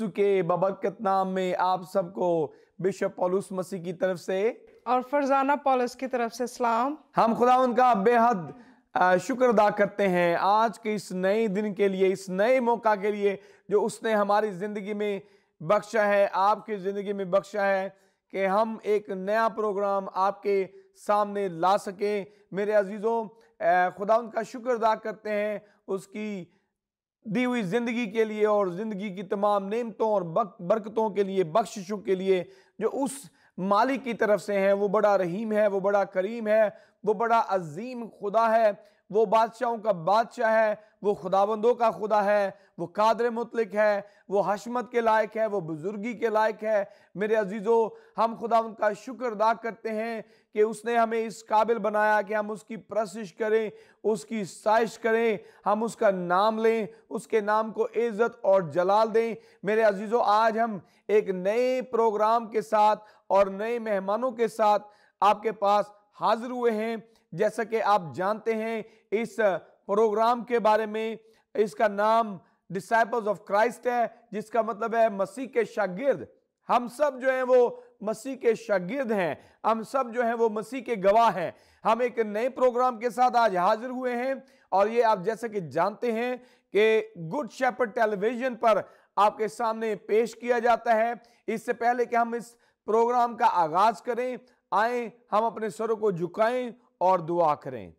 यीशु के बबरकत नाम में आप सबको बिशप पॉलुस मसीह की तरफ से और फरजाना पॉलस की तरफ से सलाम हम खुदा उनका बेहद शुक्र अदा करते हैं आज के इस नए दिन के लिए इस नए मौका के लिए जो उसने हमारी ज़िंदगी में बख्शा है आपकी ज़िंदगी में बख्शा है कि हम एक नया प्रोग्राम आपके सामने ला सकें मेरे अजीज़ों खुदा उनका शुक्र अदा करते हैं उसकी दी हुई ज़िंदगी के लिए और ज़िंदगी की तमाम नेमतों और बरकतों के लिए बख्शिशों के लिए जो उस मालिक की तरफ से हैं वो बड़ा रहीम है वो बड़ा करीम है वो बड़ा अजीम खुदा है वो बादशाहों का बादशाह है वो खुदाबंदों का खुदा है वो कादर मुतलिक है वो हशमत के लायक है वो बुज़ुर्गी के लायक है मेरे अजीज़ो हम खुदा उनका शुक्र अदा करते हैं कि उसने हमें इस काबिल बनाया कि हम उसकी प्रसिश करें उसकी साइश करें हम उसका नाम लें उसके नाम को इज़्ज़त और जलाल दें मेरे अजीज़ो आज हम एक नए प्रोग्राम के साथ और नए मेहमानों के साथ आपके पास हाजिर हुए हैं जैसा कि आप जानते हैं इस प्रोग्राम के बारे में इसका नाम डिसाइपल्स ऑफ क्राइस्ट है जिसका मतलब है मसीह के शागिर्द हम सब जो है वो मसीह के शागिर्द हैं हम सब जो है वो मसीह के गवाह हैं हम एक नए प्रोग्राम के साथ आज हाजिर हुए हैं और ये आप जैसे कि जानते हैं कि गुड शेपर टेलीविजन पर आपके सामने पेश किया जाता है इससे पहले कि हम इस प्रोग्राम का आगाज करें आए हम अपने सरों को झुकाएं और दुआ करें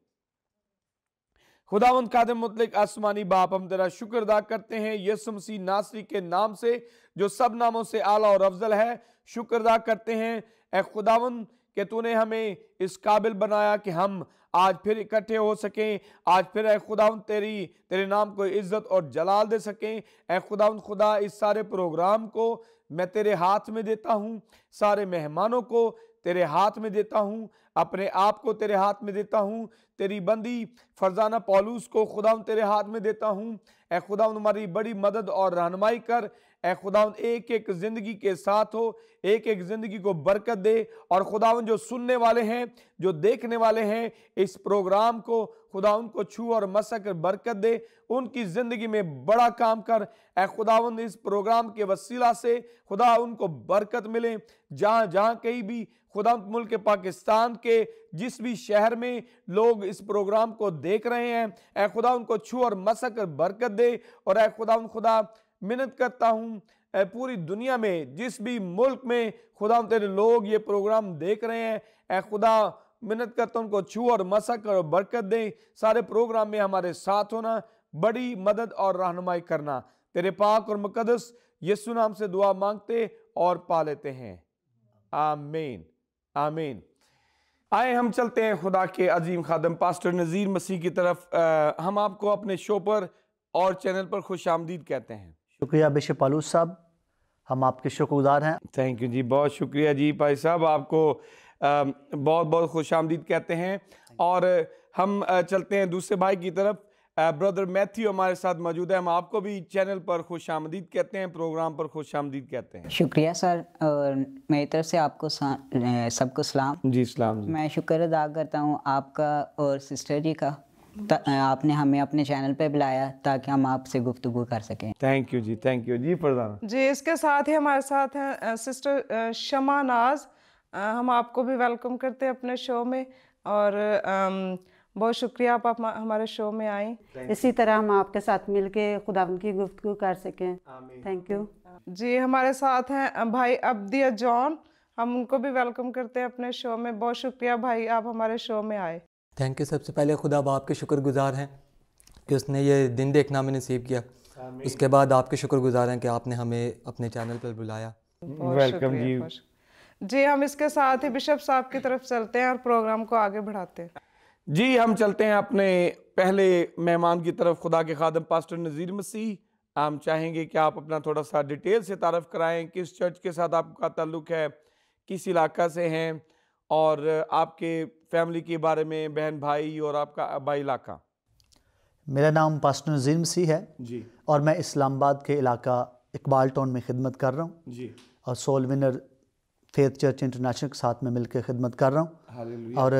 खुदावंद कादम मुतलिक आसमानी बाप हम तेरा शुक्र अदा करते हैं यसु मसीह नासरी के नाम से जो सब नामों से आला और अफजल है शुक्र अदा करते हैं ए खुदावंद के तूने हमें इस काबिल बनाया कि हम आज फिर इकट्ठे हो सकें आज फिर ए खुदावंद तेरी तेरे नाम को इज़्ज़त और जलाल दे सकें ए खुदावंद खुदा इस सारे प्रोग्राम को मैं तेरे हाथ में देता हूँ सारे मेहमानों को तेरे हाथ में देता हूँ अपने आप को तेरे हाथ में देता हूँ तेरी बंदी फरजाना पॉलूस को खुदा तेरे हाथ में देता हूँ ए खुदा हमारी बड़ी मदद और रहनमाई कर ए खुदावन एक एक ज़िंदगी के साथ हो एक एक ज़िंदगी को बरकत दे और खुदावन जो सुनने वाले हैं जो देखने वाले हैं इस प्रोग्राम को खुदा उनको छू और मसक कर बरकत दे उनकी ज़िंदगी में बड़ा काम कर ए खुदावन इस प्रोग्राम के वसीला से खुदा उनको बरकत मिले जहाँ जहाँ कहीं भी खुदा मुल्क पाकिस्तान के जिस भी शहर में लोग इस प्रोग्राम को देख रहे हैं ए खुदा उनको छू और मसक कर बरकत दे और ए खुदा उन खुदा मिन्नत करता हूँ पूरी दुनिया में जिस भी मुल्क में खुदा तेरे लोग ये प्रोग्राम देख रहे हैं ए खुदा मिन्नत करता हूँ उनको छू और मसा कर और बरकत दें सारे प्रोग्राम में हमारे साथ होना बड़ी मदद और रहनुमाई करना तेरे पाक और मुकदस यस्सु नाम से दुआ मांगते और पा लेते हैं आमीन आमीन आए हम चलते हैं खुदा के अजीम खादम पास्टर नज़ीर मसीह की तरफ आ, हम आपको अपने शो पर और चैनल पर खुश आमदीद कहते हैं शुक्रिया बिश पालू साहब हम आपके शुक्रगुजार हैं थैंक यू जी बहुत शुक्रिया जी भाई साहब आपको बहुत बहुत खुश आमदीद कहते हैं और हम चलते हैं दूसरे भाई की तरफ ब्रदर मैथ्यू हमारे साथ मौजूद है हम आपको भी चैनल पर खुश आमदीद कहते हैं प्रोग्राम पर खुश आमदीद कहते हैं शुक्रिया सर और मेरी तरफ से आपको सबको सलाम जी सलाम जी। मैं शुक्र अदा करता हूँ आपका और सिस्टर जी का आपने हमें अपने चैनल पे बुलाया ताकि हम आपसे गुफ्तु कर सकें thank you ji thank you ji Pradhan ji इसके साथ ही हमारे साथ हैं सिस्टर शमा नाज हम आपको भी वेलकम करते हैं अपने शो में और बहुत शुक्रिया आप, आप हमारे शो में आई इसी तरह हम आपके साथ मिल के खुदा की गुफ्तु कर सकें थैंक यू जी हमारे साथ हैं भाई अब्दिया जॉन हम उनको भी वेलकम करते हैं अपने शो में बहुत शुक्रिया भाई आप हमारे शो में आए थैंक यू सबसे पहले खुदा आपके शुक्रगुजार हैं कि उसने ये दिन देखना हमें नसीब किया उसके बाद आपके शुक्रगुजार हैं कि आपने हमें अपने चैनल पर बुलाया वेलकम जी जी हम इसके साथ ही बिशप साहब की तरफ चलते हैं और प्रोग्राम को आगे बढ़ाते हैं जी हम चलते हैं अपने पहले मेहमान की तरफ खुदा के खादम पास्टर नज़ीर मसीह हम चाहेंगे कि आप अपना थोड़ा सा डिटेल से तारफ़ कराएं किस चर्च के साथ आपका ताल्लुक है किस इलाका से हैं और आपके फैमिली के बारे में बहन भाई और आपका आबाई इलाका मेरा नाम पास्टर नजीम सी है जी और मैं इस्लामाबाद के इलाका इकबाल टाउन में खिदमत कर रहा हूँ जी और Soul Winner Faith Church International के साथ में मिलकर खिदमत कर रहा हूँ और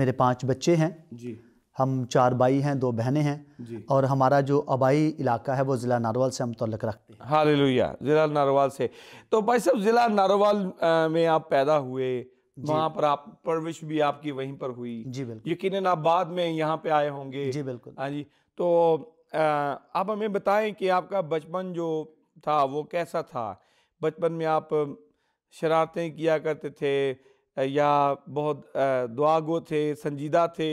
मेरे पांच बच्चे हैं जी हम चार भाई हैं दो बहनें हैं और हमारा जो आबाई इलाका है वो ज़िला नारोवाल से हम तल्लक रखते हैं हाल ज़िला नारोवाल से तो भाई साहब ज़िला नारोवाल में आप पैदा हुए वहां पर आप परविश भी आपकी वहीं पर हुई जी बिल्कुल यकीन आप बाद में यहाँ पे आए होंगे जी बिल्कुल हाँ जी तो आप हमें बताएं कि आपका बचपन जो था वो कैसा था बचपन में आप शरारतें किया करते थे या बहुत दुआगो थे संजीदा थे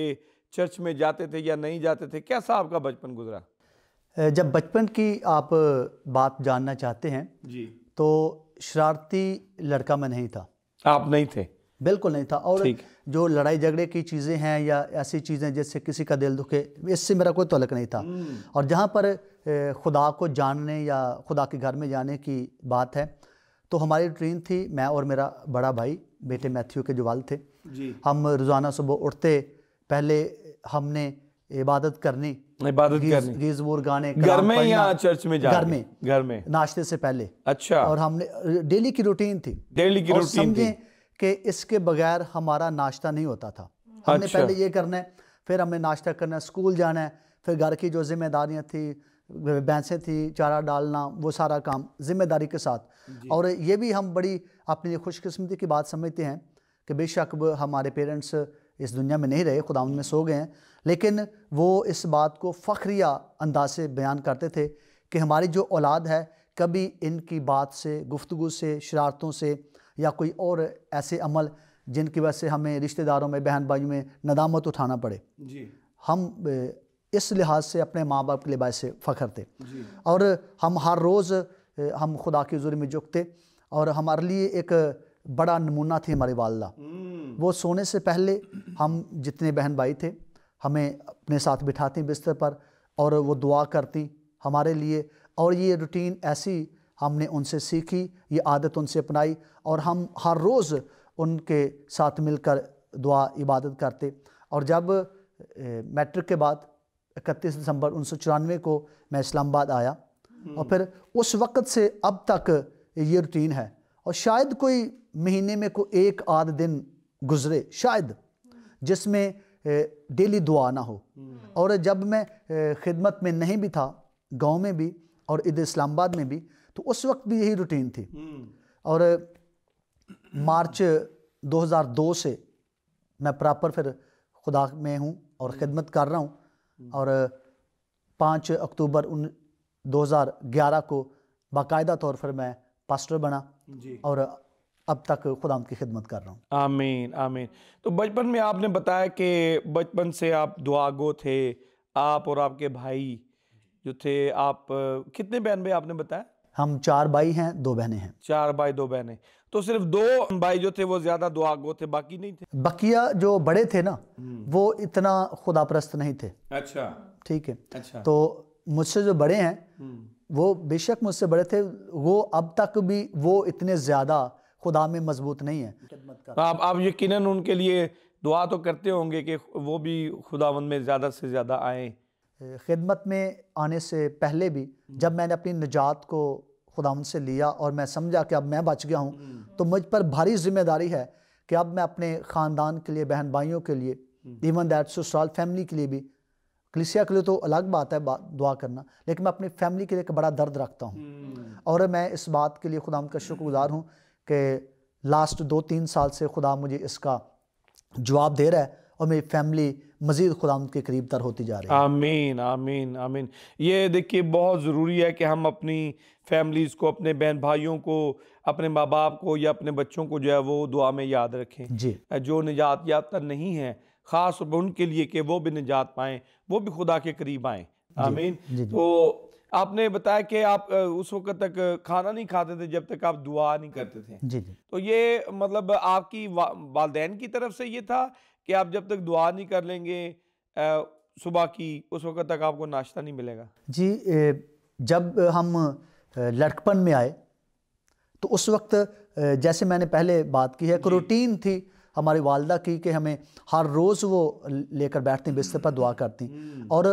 चर्च में जाते थे या नहीं जाते थे कैसा आपका बचपन गुजरा जब बचपन की आप बात जानना चाहते हैं जी तो शरारती लड़का मैं नहीं था आप नहीं थे बिल्कुल नहीं था और जो लड़ाई झगड़े की चीज़ें हैं या ऐसी चीज़ें जिससे किसी का दिल दुखे इससे मेरा कोई तलक नहीं था हम्म। और जहाँ पर खुदा को जानने या खुदा के घर में जाने की बात है तो हमारी ट्रेन थी मैं और मेरा बड़ा भाई बेटे मैथ्यू के जवाल थे जी। हम रोज़ाना सुबह उठते पहले हमने इबादत करनी इबादत गीज, करनी गाने घर में या चर्च में घर में घर में नाश्ते से पहले अच्छा और हमने डेली की रूटीन थी डेली की रूटीन थी कि इसके बगैर हमारा नाश्ता नहीं होता था हमने अच्छा। पहले ये करना है फिर हमें नाश्ता करना है स्कूल जाना है फिर घर की जो जिम्मेदारियाँ थी भैंसें थी चारा डालना वो सारा काम जिम्मेदारी के साथ और ये भी हम बड़ी अपनी खुशकस्मती की बात समझते हैं कि बेशक हमारे पेरेंट्स इस दुनिया में नहीं रहे खुदा में सो गए हैं लेकिन वो इस बात को फ़ख्रिया अंदाज से बयान करते थे कि हमारी जो औलाद है कभी इनकी बात से गुफ्तु से शरारतों से या कोई और ऐसे अमल जिनकी वजह से हमें रिश्तेदारों में बहन भाई में नदामत उठाना पड़े जी हम इस लिहाज से अपने माँ बाप के लिबास से फ़ख्र थे और हम हर रोज़ हम खुदा के हजूर में झुकते और हमारे लिए एक बड़ा नमूना थे हमारे वालदा हम्म। वो सोने से पहले हम जितने बहन भाई थे हमें अपने साथ बिठाती बिस्तर पर और वो दुआ करती हमारे लिए और ये रूटीन ऐसी हमने उनसे सीखी ये आदत उनसे अपनाई और हम हर रोज़ उनके साथ मिलकर दुआ इबादत करते और जब मैट्रिक के बाद इकतीस दिसंबर उन्नीस को मैं इस्लामाबाद आया हम्म। और फिर उस वक़्त से अब तक ये रूटीन है और शायद कोई महीने में कोई एक आध दिन गुजरे शायद जिसमें डेली दुआ ना हो हम्म। और जब मैं खिदमत में नहीं भी था गांव में भी और इधर इस्लामाबाद में भी तो उस वक्त भी यही रूटीन थी हम्म। और मार्च 2002 से मैं प्रॉपर फिर खुदा में हूँ और हम्म। खिदमत कर रहा हूँ हम्म। और पाँच अक्टूबर उन 2011 को बाकायदा तौर पर मैं पास्टर बना और अब तक खुदा की खिदमत कर रहा हूँ आमीन आमीन तो बचपन में आपने बताया कि बचपन से आप दुआगो थे आप और आपके भाई जो थे आप कितने बहन भाई आपने बताया हम चार भाई हैं दो बहनें हैं चार भाई दो बहनें तो सिर्फ दो भाई जो थे वो ज्यादा दुआगो थे बाकी नहीं थे बकिया जो बड़े थे ना हम्म। वो इतना खुदाप्रस्त नहीं थे अच्छा ठीक है अच्छा तो मुझसे जो बड़े हैं हम्म। वो बेशक मुझसे बड़े थे वो अब तक भी वो इतने ज़्यादा खुदा में मजबूत नहीं है आप आप यकीनन उनके लिए दुआ तो करते होंगे कि वो भी खुदावंद में ज़्यादा से ज़्यादा आए खिदमत में आने से पहले भी हम्म। जब मैंने अपनी निजात को खुदा से लिया और मैं समझा कि अब मैं बच गया हूँ हम्म। तो मुझ पर भारी जिम्मेदारी है कि अब मैं अपने ख़ानदान के लिए बहन भाइयों के लिए इवन हम्म। दैट ससुराल फैमिली के लिए भी कलिसिया के लिए तो अलग बात है बा, दुआ करना लेकिन मैं अपनी फैमिली के लिए एक बड़ा दर्द रखता हूँ और मैं इस बात के लिए खुदा का शुक्रगुजार हूँ कि लास्ट दो तीन साल से खुदा मुझे इसका जवाब दे रहा है और मेरी फैमिली मज़ीद खुदा के करीब तर होती जा रही है आमीन आमीन आमीन ये देखिए बहुत ज़रूरी है कि हम अपनी फैमिलीज़ को अपने बहन भाइयों को अपने माँ बाप को या अपने बच्चों को जो है वो दुआ में याद रखें जी जो निजात याफ्ता नहीं है ख़ास उनके लिए कि वो भी निजात पाएँ वो भी खुदा के करीब आएँ आमीन तो आपने बताया कि आप उस वक्त तक खाना नहीं खाते थे जब तक आप दुआ नहीं करते थे जी जी तो ये मतलब आपकी वा, वालदेन की तरफ से ये था कि आप जब तक दुआ नहीं कर लेंगे सुबह की उस वक्त तक आपको नाश्ता नहीं मिलेगा जी जब हम लड़कपन में आए तो उस वक्त जैसे मैंने पहले बात की है एक रूटीन थी हमारी वालदा की कि हमें हर रोज़ वो लेकर बैठती हम्म। बिस्तर पर दुआ करती हम्म। और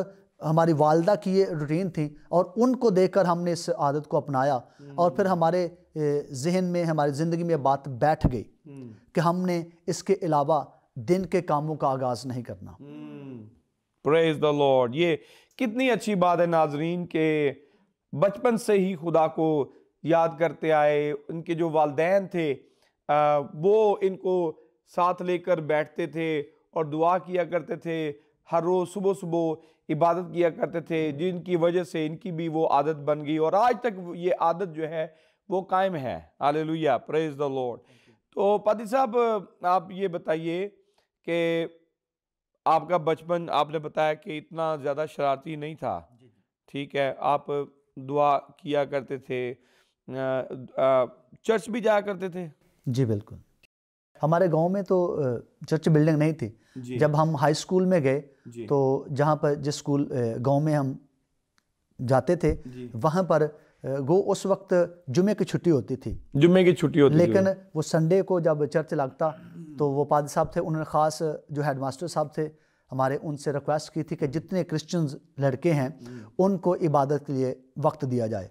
हमारी वालदा की ये रूटीन थी और उनको देखकर हमने इस आदत को अपनाया और हम्म। फिर हमारे जहन में हमारी ज़िंदगी में बात बैठ गई कि हमने इसके अलावा दिन के कामों का आगाज नहीं करना प्रेज द लॉर्ड ये कितनी अच्छी बात है नाजरीन के बचपन से ही खुदा को याद करते आए उनके जो वालदेन थे आ, वो इनको साथ लेकर बैठते थे और दुआ किया करते थे हर रोज़ सुबह सुबह इबादत किया करते थे जिनकी वजह से इनकी भी वो आदत बन गई और आज तक ये आदत जो है वो कायम है आले लुया प्रेज द लॉर्ड तो पति साहब आप ये बताइए कि आपका बचपन आपने बताया कि इतना ज़्यादा शरारती नहीं था ठीक है आप दुआ किया करते थे चर्च भी जाया करते थे जी बिल्कुल हमारे गांव में तो चर्च बिल्डिंग नहीं थी जब हम हाई स्कूल में गए तो जहां पर जिस स्कूल गांव में हम जाते थे वहां पर वो उस वक्त जुमे की छुट्टी होती थी जुमे की छुट्टी होती लेकिन वो संडे को जब चर्च लगता तो वो पाद साहब थे उन्होंने ख़ास जो हेड मास्टर साहब थे हमारे उनसे रिक्वेस्ट की थी कि जितने क्रिश्चन लड़के हैं उनको इबादत के लिए वक्त दिया जाए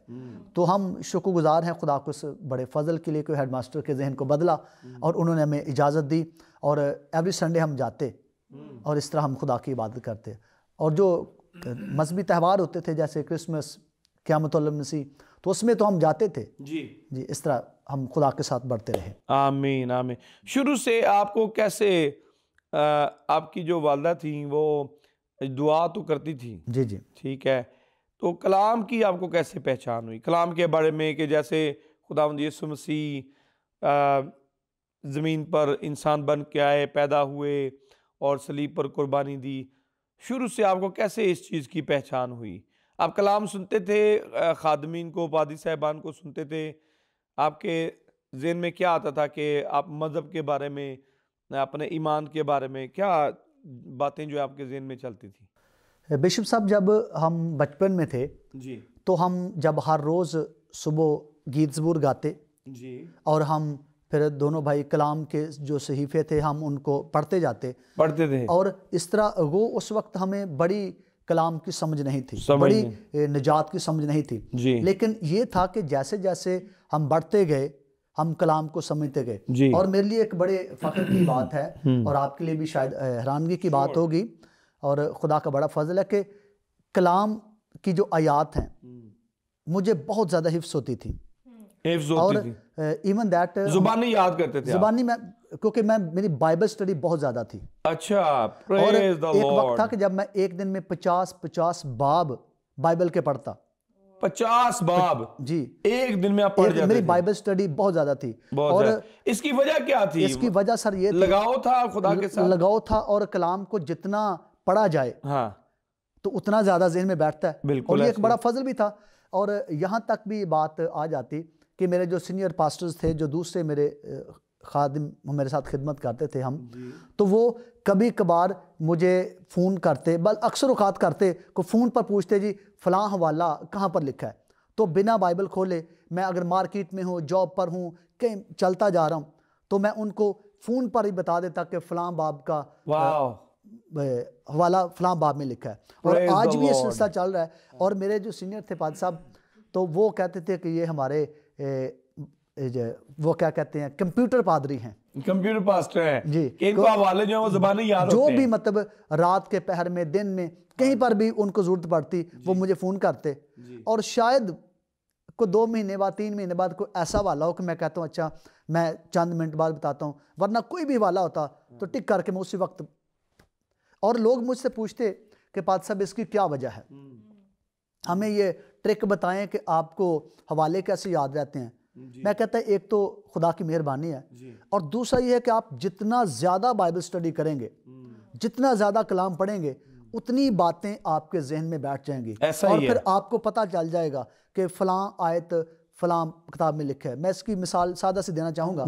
तो हम शुक्रगुजार हैं खुदा को बड़े फजल के लिए कि हेड मास्टर के जहन को बदला और उन्होंने हमें इजाज़त दी और एवरी संडे हम जाते और इस तरह हम खुदा की इबादत करते और जो मजहबी त्यौहार होते थे जैसे क्रिसमस नसी तो उसमें तो हम जाते थे जी जी इस तरह हम खुदा के साथ बढ़ते रहे आमीन आमीन शुरू से आपको कैसे आ, आपकी जो वालदा थी वो दुआ तो करती थी जी जी ठीक है तो कलाम की आपको कैसे पहचान हुई कलाम के बारे में कि जैसे खुदा यसु मसीह ज़मीन पर इंसान बन के आए पैदा हुए और सलीब पर कुर्बानी दी शुरू से आपको कैसे इस चीज़ की पहचान हुई आप कलाम सुनते थे खादमीन को वादी साहिबान को सुनते थे आपके जेन में क्या आता था कि आप मज़हब के बारे में अपने ईमान के बारे में क्या बातें जो आपके जेन में चलती थी बिशप साहब जब हम बचपन में थे जी तो हम जब हर रोज़ सुबह गीतजबूर गाते जी और हम फिर दोनों भाई कलाम के जो सहीफे थे हम उनको पढ़ते जाते पढ़ते थे और इस तरह वो उस वक्त हमें बड़ी कलाम की समझ नहीं थी समझ बड़ी नहीं। निजात की समझ नहीं थी लेकिन ये था कि जैसे जैसे हम बढ़ते गए हम कलाम को समझते गए और मेरे लिए एक बड़े फ़ख्र की बात है हम्म। और आपके लिए भी शायद हैरानगी की बात होगी और खुदा का बड़ा फजल है कि कलाम की जो आयात हैं हम्म। मुझे बहुत ज़्यादा हिफ्स होती थी और इवन दैट uh, uh, जुबानी याद करते थे जुबानी मैं क्योंकि मैं मेरी बाइबल स्टडी बहुत ज्यादा थी अच्छा और एक वक्त था कि जब मैं एक दिन में पचास पचास बाब बाइबल के पढ़ता पचास बाब जी एक दिन में आप पढ़ जाते मेरी बाइबल स्टडी बहुत ज्यादा थी बहुत और इसकी वजह क्या थी इसकी वजह सर ये लगाओ था खुदा के साथ लगाओ था और कलाम को जितना पढ़ा जाए हाँ तो उतना ज्यादा जहन में बैठता है बिल्कुल और ये एक बड़ा फजल भी था और यहाँ तक भी बात आ जाती कि मेरे जो सीनियर पास्टर्स थे जो दूसरे मेरे खादिम मेरे साथ खिदमत करते थे हम तो वो कभी कभार मुझे फ़ोन करते बल अक्सर उकात करते को फ़ोन पर पूछते जी फ़लाँ हवाला कहाँ पर लिखा है तो बिना बाइबल खोले मैं अगर मार्केट में हूँ जॉब पर हूँ कहीं चलता जा रहा हूँ तो मैं उनको फ़ोन पर ही बता देता कि फ़लाँ बाब का हवाला फ़लाँ बाब में लिखा है और आज भी ये सिलसिला चल रहा है और मेरे जो सीनियर थे पाद साहब तो वो कहते थे कि ये हमारे वो क्या कहते हैं कंप्यूटर पादरी हैं कंप्यूटर पास्टर है जी इनको वाले जो वो जबानी याद जो भी मतलब रात के पहर में दिन में कहीं हाँ। पर भी उनको जरूरत पड़ती वो मुझे फ़ोन करते और शायद को दो महीने बाद तीन महीने बाद कोई ऐसा वाला हो कि मैं कहता हूँ अच्छा मैं चंद मिनट बाद बताता हूँ वरना कोई भी वाला होता तो हाँ। टिक करके मैं उसी वक्त और लोग मुझसे पूछते कि पाद साहब इसकी क्या वजह है हम्म। हमें ये ट्रिक बताएं कि आपको हवाले कैसे याद रहते हैं मैं कहता है एक तो खुदा की मेहरबानी है और दूसरा ये है कि आप जितना ज़्यादा बाइबल स्टडी करेंगे हम्म। जितना ज़्यादा कलाम पढ़ेंगे उतनी बातें आपके जहन में बैठ जाएंगी और फिर आपको पता चल जाएगा कि फलां आयत फलां किताब में लिखा है मैं इसकी मिसाल सादा से देना चाहूँगा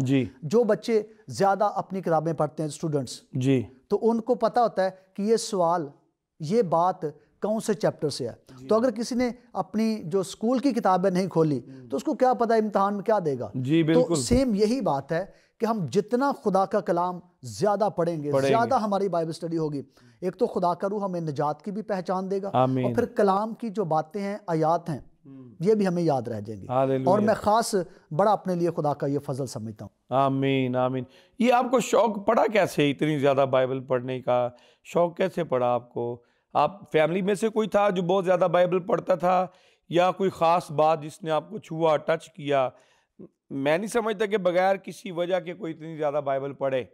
जो बच्चे ज़्यादा अपनी किताबें पढ़ते हैं स्टूडेंट्स जी तो उनको पता होता है कि ये सवाल ये बात कौन से चैप्टर से है तो अगर किसी ने अपनी जो स्कूल की किताबें नहीं खोली हम्म। तो उसको क्या पता इम्तहान में क्या देगा जी तो बिल्कुल तो सेम यही बात है कि हम जितना खुदा का कलाम ज्यादा पढ़ेंगे, पढ़ेंगे। ज्यादा हमारी बाइबल स्टडी होगी एक तो खुदा का रूह हमें निजात की भी पहचान देगा और फिर कलाम की जो बातें हैं आयात हैं हम्म। ये भी हमें याद रह जाएंगी और मैं खास बड़ा अपने लिए खुदा का ये फजल समझता हूँ आमीन आमीन ये आपको शौक पड़ा कैसे इतनी ज़्यादा बाइबल पढ़ने का शौक कैसे पड़ा आपको आप फैमिली में से कोई था जो बहुत ज़्यादा बाइबल पढ़ता था या कोई ख़ास बात जिसने आपको छुआ टच किया मैं नहीं समझता कि बगैर किसी वजह के कोई इतनी ज़्यादा बाइबल पढ़े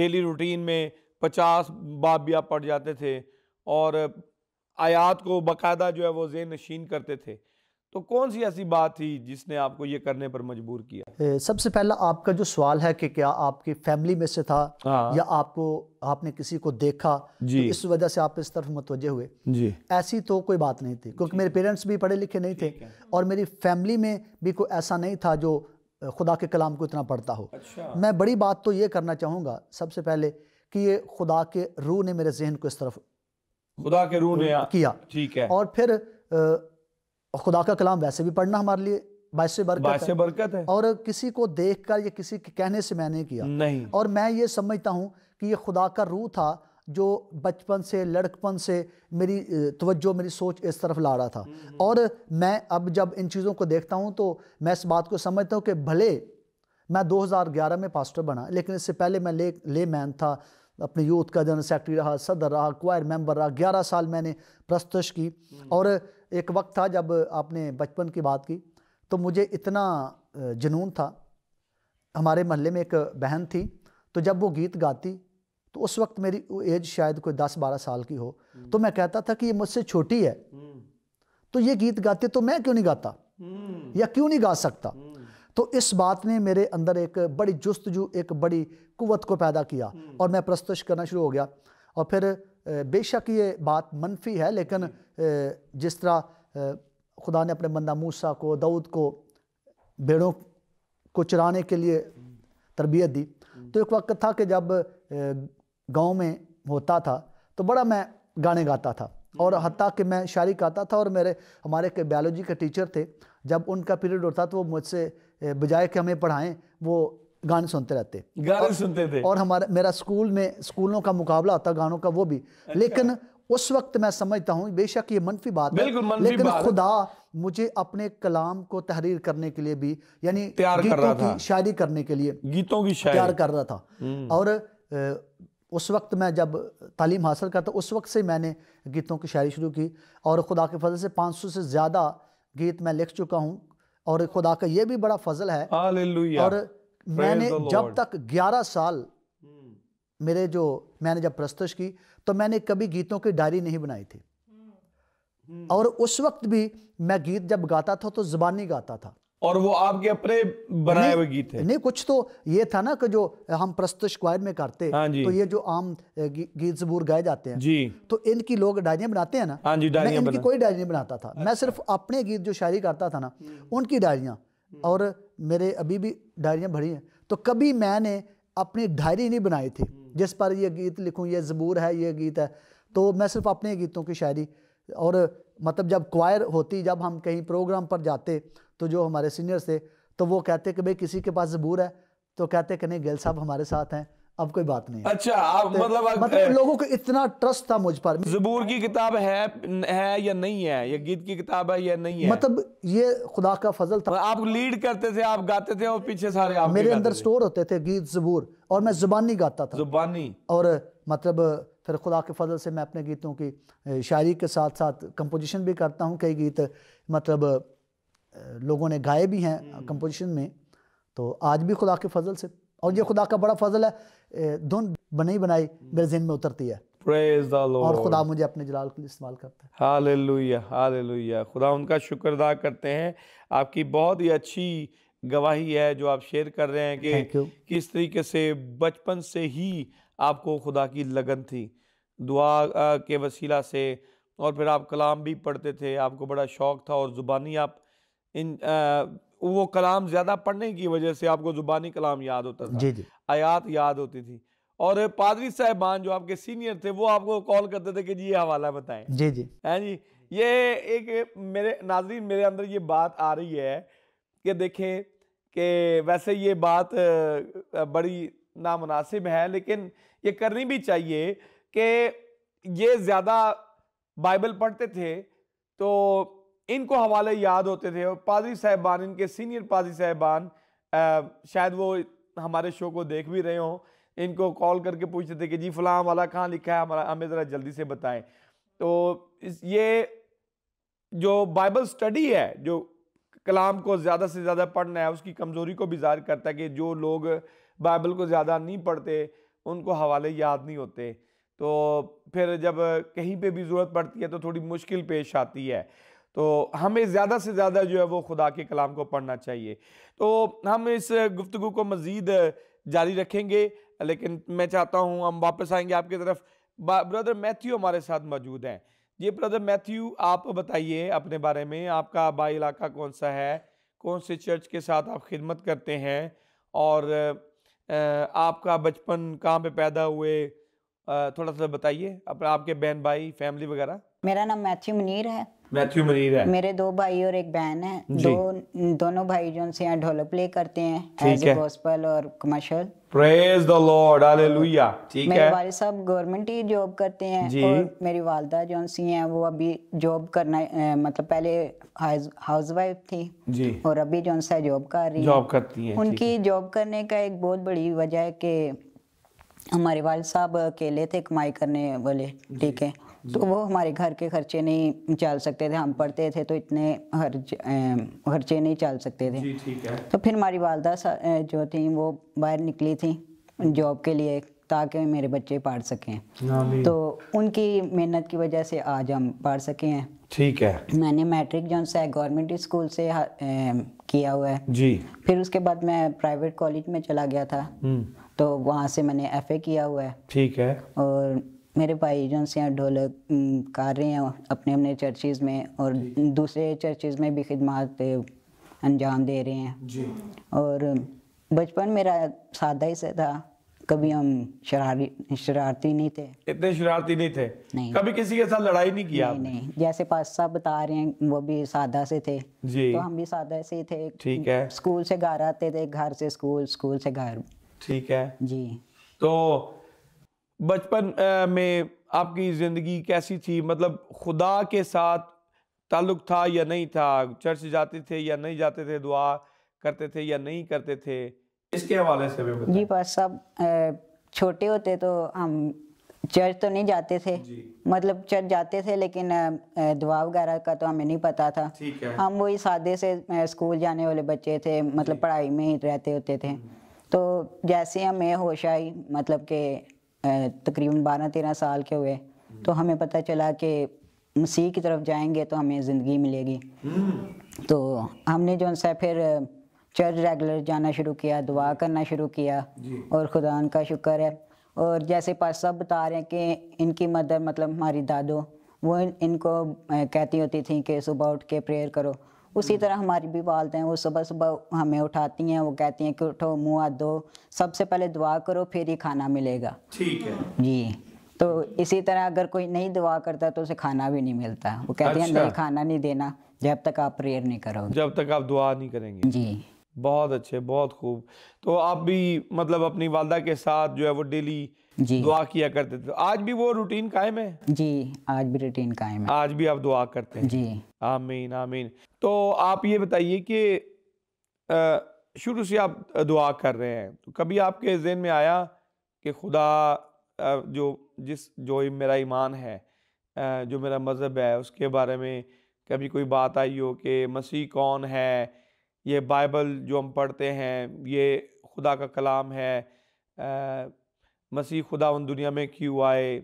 डेली रूटीन में पचास बाप भी आप पढ़ जाते थे और आयात को बाकायदा जो है वो जेन नशीन करते थे तो कौन सी ऐसी बात थी जिसने आपको ये करने पर मजबूर किया सबसे पहला आपका जो सवाल है कि क्या आपकी फैमिली में से था हाँ। या आपको आपने किसी को देखा तो इस वजह से आप इस तरफ मतवजे हुए जी ऐसी तो कोई बात नहीं थी क्योंकि मेरे पेरेंट्स भी पढ़े लिखे नहीं थे और मेरी फैमिली में भी कोई ऐसा नहीं था जो खुदा के कलाम को इतना पढ़ता हो अच्छा। मैं बड़ी बात तो ये करना चाहूँगा सबसे पहले कि ये खुदा के रूह ने मेरे जहन को इस तरफ खुदा के रूह ने किया ठीक है और फिर और खुदा का कलाम वैसे भी पढ़ना हमारे लिए बरकत है। बरकत है और किसी को देख कर या किसी के कहने से मैंने किया नहीं और मैं ये समझता हूँ कि ये खुदा का रूह था जो बचपन से लड़कपन से मेरी तवज्जो मेरी सोच इस तरफ ला रहा था हम्म। और मैं अब जब इन चीज़ों को देखता हूँ तो मैं इस बात को समझता हूँ कि भले मैं 2011 में पास्टर बना लेकिन इससे पहले मैं ले ले मैन था अपने यूथ का जनरल सेक्रेटरी रहा सदर रहा क्वायर मेंबर रहा ग्यारह साल मैंने प्रस्तुश की हम्म। और एक वक्त था जब आपने बचपन की बात की तो मुझे इतना जुनून था हमारे महल्ले में एक बहन थी तो जब वो गीत गाती तो उस वक्त मेरी एज शायद कोई दस बारह साल की हो हम्म। तो मैं कहता था कि ये मुझसे छोटी है हम्म। तो ये गीत गाते तो मैं क्यों नहीं गाता हम्म। या क्यों नहीं गा सकता तो इस बात ने मेरे अंदर एक बड़ी जुस्तजू एक बड़ी कुवत को पैदा किया और मैं प्रस्तुष करना शुरू हो गया और फिर बेशक ये बात मनफी है लेकिन जिस तरह खुदा ने अपने बंदा मूसा को दाऊद को भेड़ों को चराने के लिए तरबियत दी तो एक वक्त था कि जब गांव में होता था तो बड़ा मैं गाने गाता था और हती कि मैं शायरी गाता था और मेरे हमारे के बायोलॉजी के टीचर थे जब उनका पीरियड होता तो वो मुझसे बजाय कि हमें पढ़ाएं वो गाने सुनते रहते गाने और, सुनते थे और हमारा मेरा स्कूल में स्कूलों का मुकाबला होता गानों का वो भी अच्छा। लेकिन उस वक्त मैं समझता हूँ बेशक ये मनफी बात है लेकिन बात। खुदा मुझे अपने कलाम को तहरीर करने के लिए भी यानी गीतों की शायरी करने के लिए गीतों की तैयार कर रहा था हम्म। और उस वक्त मैं जब तालीम हासिल करता उस वक्त से मैंने गीतों की शायरी शुरू की और खुदा के फजल से 500 से ज़्यादा गीत मैं लिख चुका हूँ और खुदा का ये भी बड़ा फजल है और मैंने जब तक 11 साल hmm. मेरे जो मैंने जब प्रस्तुश की तो मैंने कभी गीतों की डायरी नहीं बनाई थी hmm. और उस वक्त भी मैं गीत जब गाता था तो जबानी गाता था और वो आपके अपने बनाए हुए गीत है नहीं कुछ तो ये था ना कि जो हम प्रस्तुत क्वायर में करते हाँ तो ये जो आम गीत जबूर गाए जाते हैं जी तो इनकी लोग डायरिया बनाते हैं ना हाँ जी मैं इनकी कोई डायरी नहीं बनाता था अच्छा। मैं सिर्फ अपने गीत जो शायरी करता था ना hmm. उनकी डायरिया और मेरे अभी भी डायरियाँ भरी हैं तो कभी मैंने अपनी डायरी नहीं बनाई थी हम्म। जिस पर यह गीत लिखूँ यह ज़बूर है यह गीत है तो मैं सिर्फ अपने गीतों की शायरी और मतलब जब क्वायर होती जब हम कहीं प्रोग्राम पर जाते तो जो हमारे सीनियर्स थे तो वो कहते कि भाई किसी के पास ज़बूर है तो कहते कि नहीं गिल साहब हमारे साथ हैं अब कोई बात नहीं अच्छा आप तो, मतलब मतलब लोगों को इतना ट्रस्ट था मुझ पर जबूर की किताब है है या नहीं है या गीत की किताब है या नहीं है मतलब ये खुदा का फजल था आप लीड करते थे आप गाते थे और पीछे सारे आप मेरे अंदर स्टोर होते थे गीत जबूर और मैं जुबानी गाता था जुबानी और मतलब फिर खुदा के फजल से मैं अपने गीतों की शायरी के साथ साथ कंपोजिशन भी करता हूँ कई गीत मतलब लोगों ने गाए भी हैं कंपोजिशन हम्म। में तो आज भी खुदा के फजल से और ये खुदा का बड़ा फजल है धुन बनी बनाई मेरे जिन में उतरती है और खुदा मुझे अपने जलाल के लिए इस्तेमाल करता है हालेलुया हालेलुया खुदा उनका शुक्र अदा करते हैं आपकी बहुत ही अच्छी गवाही है जो आप शेयर कर रहे हैं कि किस तरीके से बचपन से ही आपको खुदा की लगन थी दुआ के वसीला से और फिर आप कलाम भी पढ़ते थे आपको बड़ा शौक़ था और ज़ुबानी आप इन वो कलाम ज़्यादा पढ़ने की वजह से आपको ज़ुबानी कलाम याद होता था जी जी आयात याद होती थी और पादरी साहबान जो आपके सीनियर थे वो आपको कॉल करते थे कि जी ये हवाला बताएं जी जी हैं जी ये एक मेरे नाजरीन मेरे अंदर ये बात आ रही है कि देखें कि वैसे ये बात बड़ी नामनासिब है लेकिन ये करनी भी चाहिए कि ये ज़्यादा बाइबल पढ़ते थे तो इनको हवाले याद होते थे और पादरी साहबान इनके सीनियर पादरी साहबान शायद वो हमारे शो को देख भी रहे हों इनको कॉल करके पूछते थे कि जी फलाम वाला कहाँ लिखा है हमारा हमें ज़रा जल्दी से बताएं तो इस ये जो बाइबल स्टडी है जो कलाम को ज़्यादा से ज़्यादा पढ़ना है उसकी कमज़ोरी को भी ज़ाहिर करता है कि जो लोग बाइबल को ज़्यादा नहीं पढ़ते उनको हवाले याद नहीं होते तो फिर जब कहीं पे भी ज़रूरत पड़ती है तो थोड़ी मुश्किल पेश आती है तो हमें ज़्यादा से ज़्यादा जो है वो खुदा के कलाम को पढ़ना चाहिए तो हम इस गुफ्तु को मज़ीद जारी रखेंगे लेकिन मैं चाहता हूँ हम वापस आएंगे आपकी तरफ ब्रदर मैथ्यू हमारे साथ मौजूद हैं जी ब्रदर मैथ्यू आप बताइए अपने बारे में आपका आबाई इलाका कौन सा है कौन से चर्च के साथ आप खिदमत करते हैं और आपका बचपन कहाँ पे पैदा हुए थोड़ा सा बताइए अपना आपके बहन भाई फैमिली वगैरह मेरा नाम मैथ्यू मुनीर है मैथ्यू मनीर है मेरे दो भाई और एक बहन है दो दोनों भाई जो से यहाँ ढोलक प्ले करते हैं एज ए गॉस्पल और commercial praise the Lord hallelujah ठीक है मेरे वाले साहब गवर्नमेंट ही जॉब करते हैं और मेरी वालदा जो सी हैं वो अभी जॉब करना मतलब पहले हाउस वाइफ थी जी और अभी जो सा जॉब कर रही जॉब करती है उनकी जॉब करने का एक बहुत बड़ी वजह है कि हमारे वाल साहब अकेले थे कमाई करने वाले ठीक है तो वो हमारे घर के खर्चे नहीं चल सकते थे हम पढ़ते थे तो इतने खर्चे नहीं चल सकते थे जी ठीक है तो फिर हमारी वालदा जो थी वो बाहर निकली थी जॉब के लिए ताकि मेरे बच्चे पढ़ सकें तो उनकी मेहनत की वजह से आज हम पढ़ सके हैं ठीक है मैंने मैट्रिक जो है गवर्नमेंट स्कूल से ए, किया हुआ है जी फिर उसके बाद मैं प्राइवेट कॉलेज में चला गया था हम्म। तो वहाँ से मैंने एफ किया हुआ है ठीक है और मेरे भाई जो से यहाँ ढोलक कर रहे हैं अपने अपने चर्चेज़ में और दूसरे चर्चेज़ में भी खदमात अंजाम दे रहे हैं और बचपन मेरा सादा ही से था कभी हम शरारी शरारती नहीं थे इतने शरारती नहीं थे नहीं कभी किसी के साथ लड़ाई नहीं किया नहीं, नहीं जैसे पास पासा बता रहे हैं वो भी सादा से थे जी तो हम भी सादा से थे ठीक है स्कूल से घर आते थे घर से स्कूल स्कूल से घर ठीक है जी तो बचपन में आपकी ज़िंदगी कैसी थी मतलब खुदा के साथ ताल्लुक था या नहीं था चर्च जाते थे या नहीं जाते थे दुआ करते थे या नहीं करते थे इसके हवाले से भी जी पास सब छोटे होते तो हम चर्च तो नहीं जाते थे जी। मतलब चर्च जाते थे लेकिन दुआ वगैरह का तो हमें नहीं पता था है। हम वही सादे से स्कूल जाने वाले बच्चे थे मतलब पढ़ाई में ही रहते होते थे तो जैसे हमें होश आई मतलब के तकरीबन बारह तेरह साल के हुए तो हमें पता चला कि मसीह की तरफ जाएंगे तो हमें ज़िंदगी मिलेगी हम्म। तो हमने जो है फिर चर्च रेगुलर जाना शुरू किया दुआ करना शुरू किया और खुदा का शुक्र है और जैसे पास सब बता रहे हैं कि इनकी मदर मतलब हमारी दादो वो इनको कहती होती थी कि सुबह उठ के प्रेयर करो उसी तरह हमारी भी वालदें वो सुबह सुबह हमें उठाती हैं वो कहती हैं कि उठो मुँह हाथ धो सबसे पहले दुआ करो फिर ही खाना मिलेगा ठीक है जी तो इसी तरह अगर कोई नहीं दुआ करता तो उसे खाना भी नहीं मिलता वो कहती अच्छा। हैं नहीं खाना नहीं देना जब तक आप प्रेयर नहीं करोगे जब तक आप दुआ नहीं करेंगे जी बहुत अच्छे बहुत खूब तो आप भी मतलब अपनी वालदा के साथ जो है वो डेली दुआ किया करते थे आज भी वो रूटीन कायम है जी आज भी रूटीन कायम है आज भी आप दुआ करते हैं जी आमीन आमीन तो आप ये बताइए कि शुरू से आप दुआ कर रहे हैं तो कभी आपके जहन में आया कि खुदा जो जिस जो मेरा ईमान है जो मेरा मज़हब है उसके बारे में कभी कोई बात आई हो कि मसीह कौन है ये बाइबल जो हम पढ़ते हैं ये खुदा का कलाम है आ, मसीह खुदा उन दुनिया में क्यों आए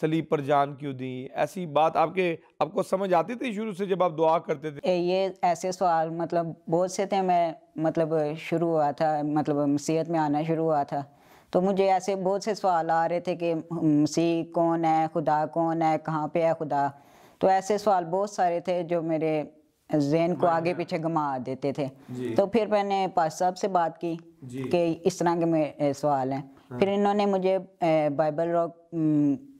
सलीब पर जान क्यों दी ऐसी बात आपके आपको समझ आती थी शुरू से जब आप दुआ करते थे ये ऐसे सवाल मतलब बहुत से थे मैं मतलब शुरू हुआ था मतलब मसीहत में आना शुरू हुआ था तो मुझे ऐसे बहुत से सवाल आ रहे थे कि मसीह कौन है खुदा कौन है कहाँ पे है खुदा तो ऐसे सवाल बहुत सारे थे जो मेरे जहन को आगे पीछे घुमा देते थे तो फिर मैंने पास साहब से बात की कि इस तरह के मेरे सवाल हैं हाँ। फिर इन्होंने मुझे बाइबल रॉक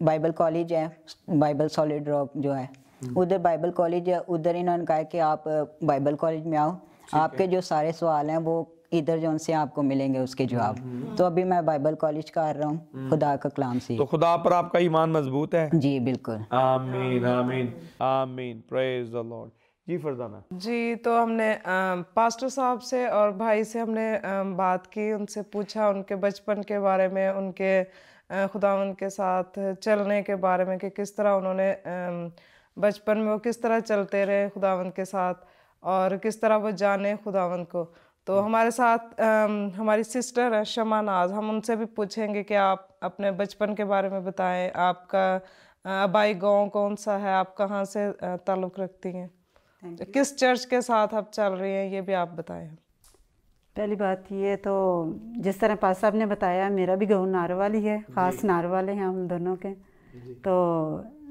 बाइबल कॉलेज है बाइबल सॉलिड रॉक जो है हम्म। उधर बाइबल कॉलेज है उधर इन्होंने कहा कि आप बाइबल कॉलेज में आओ आपके जो सारे सवाल हैं वो इधर जो उनसे आपको मिलेंगे उसके जवाब हम्म, हम्म। तो अभी मैं बाइबल कॉलेज का आ रहा हूँ खुदा का कलाम से तो खुदा पर आपका ईमान मजबूत है जी बिल्कुल आमीन आमीन आमीन praise the Lord ji Fardana ji तो हमने पास्टर साहब से और भाई से हमने बात की उनसे पूछा उनके बचपन के बारे में उनके खुदा उनके साथ चलने के बारे में कि किस तरह उन्होंने बचपन में वो किस तरह चलते रहे खुदावंद के साथ और किस तरह वो जाने खुदावंद को तो हम्म। हमारे साथ आ, हमारी सिस्टर है शमा नाज हम उनसे भी पूछेंगे कि आप अपने बचपन के बारे में बताएं आपका आबाई गांव कौन सा है आप कहाँ से ताल्लुक़ रखती हैं तो किस चर्च के साथ आप चल रहे हैं ये भी आप बताएं पहली बात ये तो जिस तरह पास साहब ने बताया मेरा भी गाँव नार वाली है ख़ास नार वाले हैं हम दोनों के तो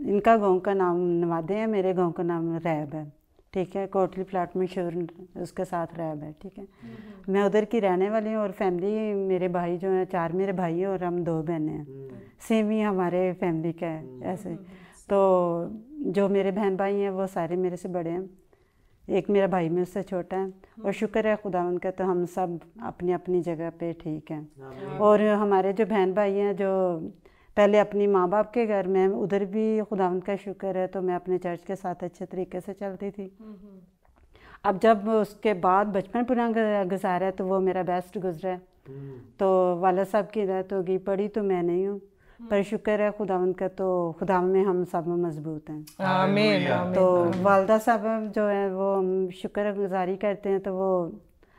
इनका गाँव का नाम नवादे है मेरे गाँव का नाम रैब है ठीक है कोटली फ्लैट में शोर उसके साथ रैब है ठीक है हम्म। मैं उधर की रहने वाली हूँ और फैमिली मेरे भाई जो हैं चार मेरे भाई हैं और हम दो बहनें हैं हम्म। सेम ही हमारे फैमिली का है हम्म। ऐसे तो जो मेरे बहन भाई हैं वो सारे मेरे से बड़े हैं एक मेरा भाई में उससे छोटा है हाँ। और शुक्र है खुदा उनका तो हम सब अपनी अपनी जगह पे ठीक हैं और हमारे जो बहन भाई हैं जो पहले अपनी माँ बाप के घर में उधर भी खुदा उनका शुक्र है तो मैं अपने चर्च के साथ अच्छे तरीके से चलती थी हम्म, हम्म। अब जब उसके बाद बचपन पुराना गुजारा है तो वो मेरा बेस्ट गुजरा है हम्म। तो वाला साहब की हिदायत होगी पढ़ी तो मैं नहीं हूँ पर शुक्र है खुदा का तो खुदा में हम सब मजबूत हैं आमीन तो वालदा साहब जो है वो हम शुक्र गुजारी करते हैं तो वो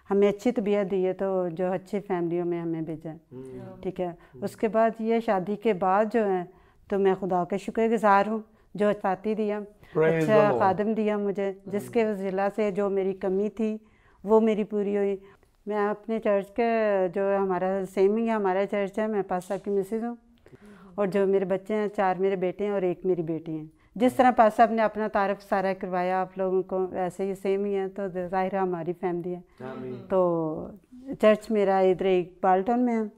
हमें अच्छी तबीयत दी है तो जो अच्छी फैमिलियों में हमें भेजा हम्म। ठीक है उसके बाद ये शादी के बाद जो है तो मैं खुदा का शुक्र गुज़ार हूँ जो फाती दिया अच्छा कदम दिया मुझे जिसके वजिला हम्म। से जो मेरी कमी थी वो मेरी पूरी हुई मैं अपने चर्च के जो हमारा सेम ही हमारा चर्च है मैं पास्ता की मिसिज हूँ और जो मेरे बच्चे हैं चार मेरे बेटे हैं और एक मेरी बेटी हैं जिस तरह पास साहब ने अपना तारफ सारा करवाया आप लोगों को ऐसे ही सेम ही है तो ज़ाहिर हमारी फैमिली है तो चर्च मेरा इधर एक बाल्टन में है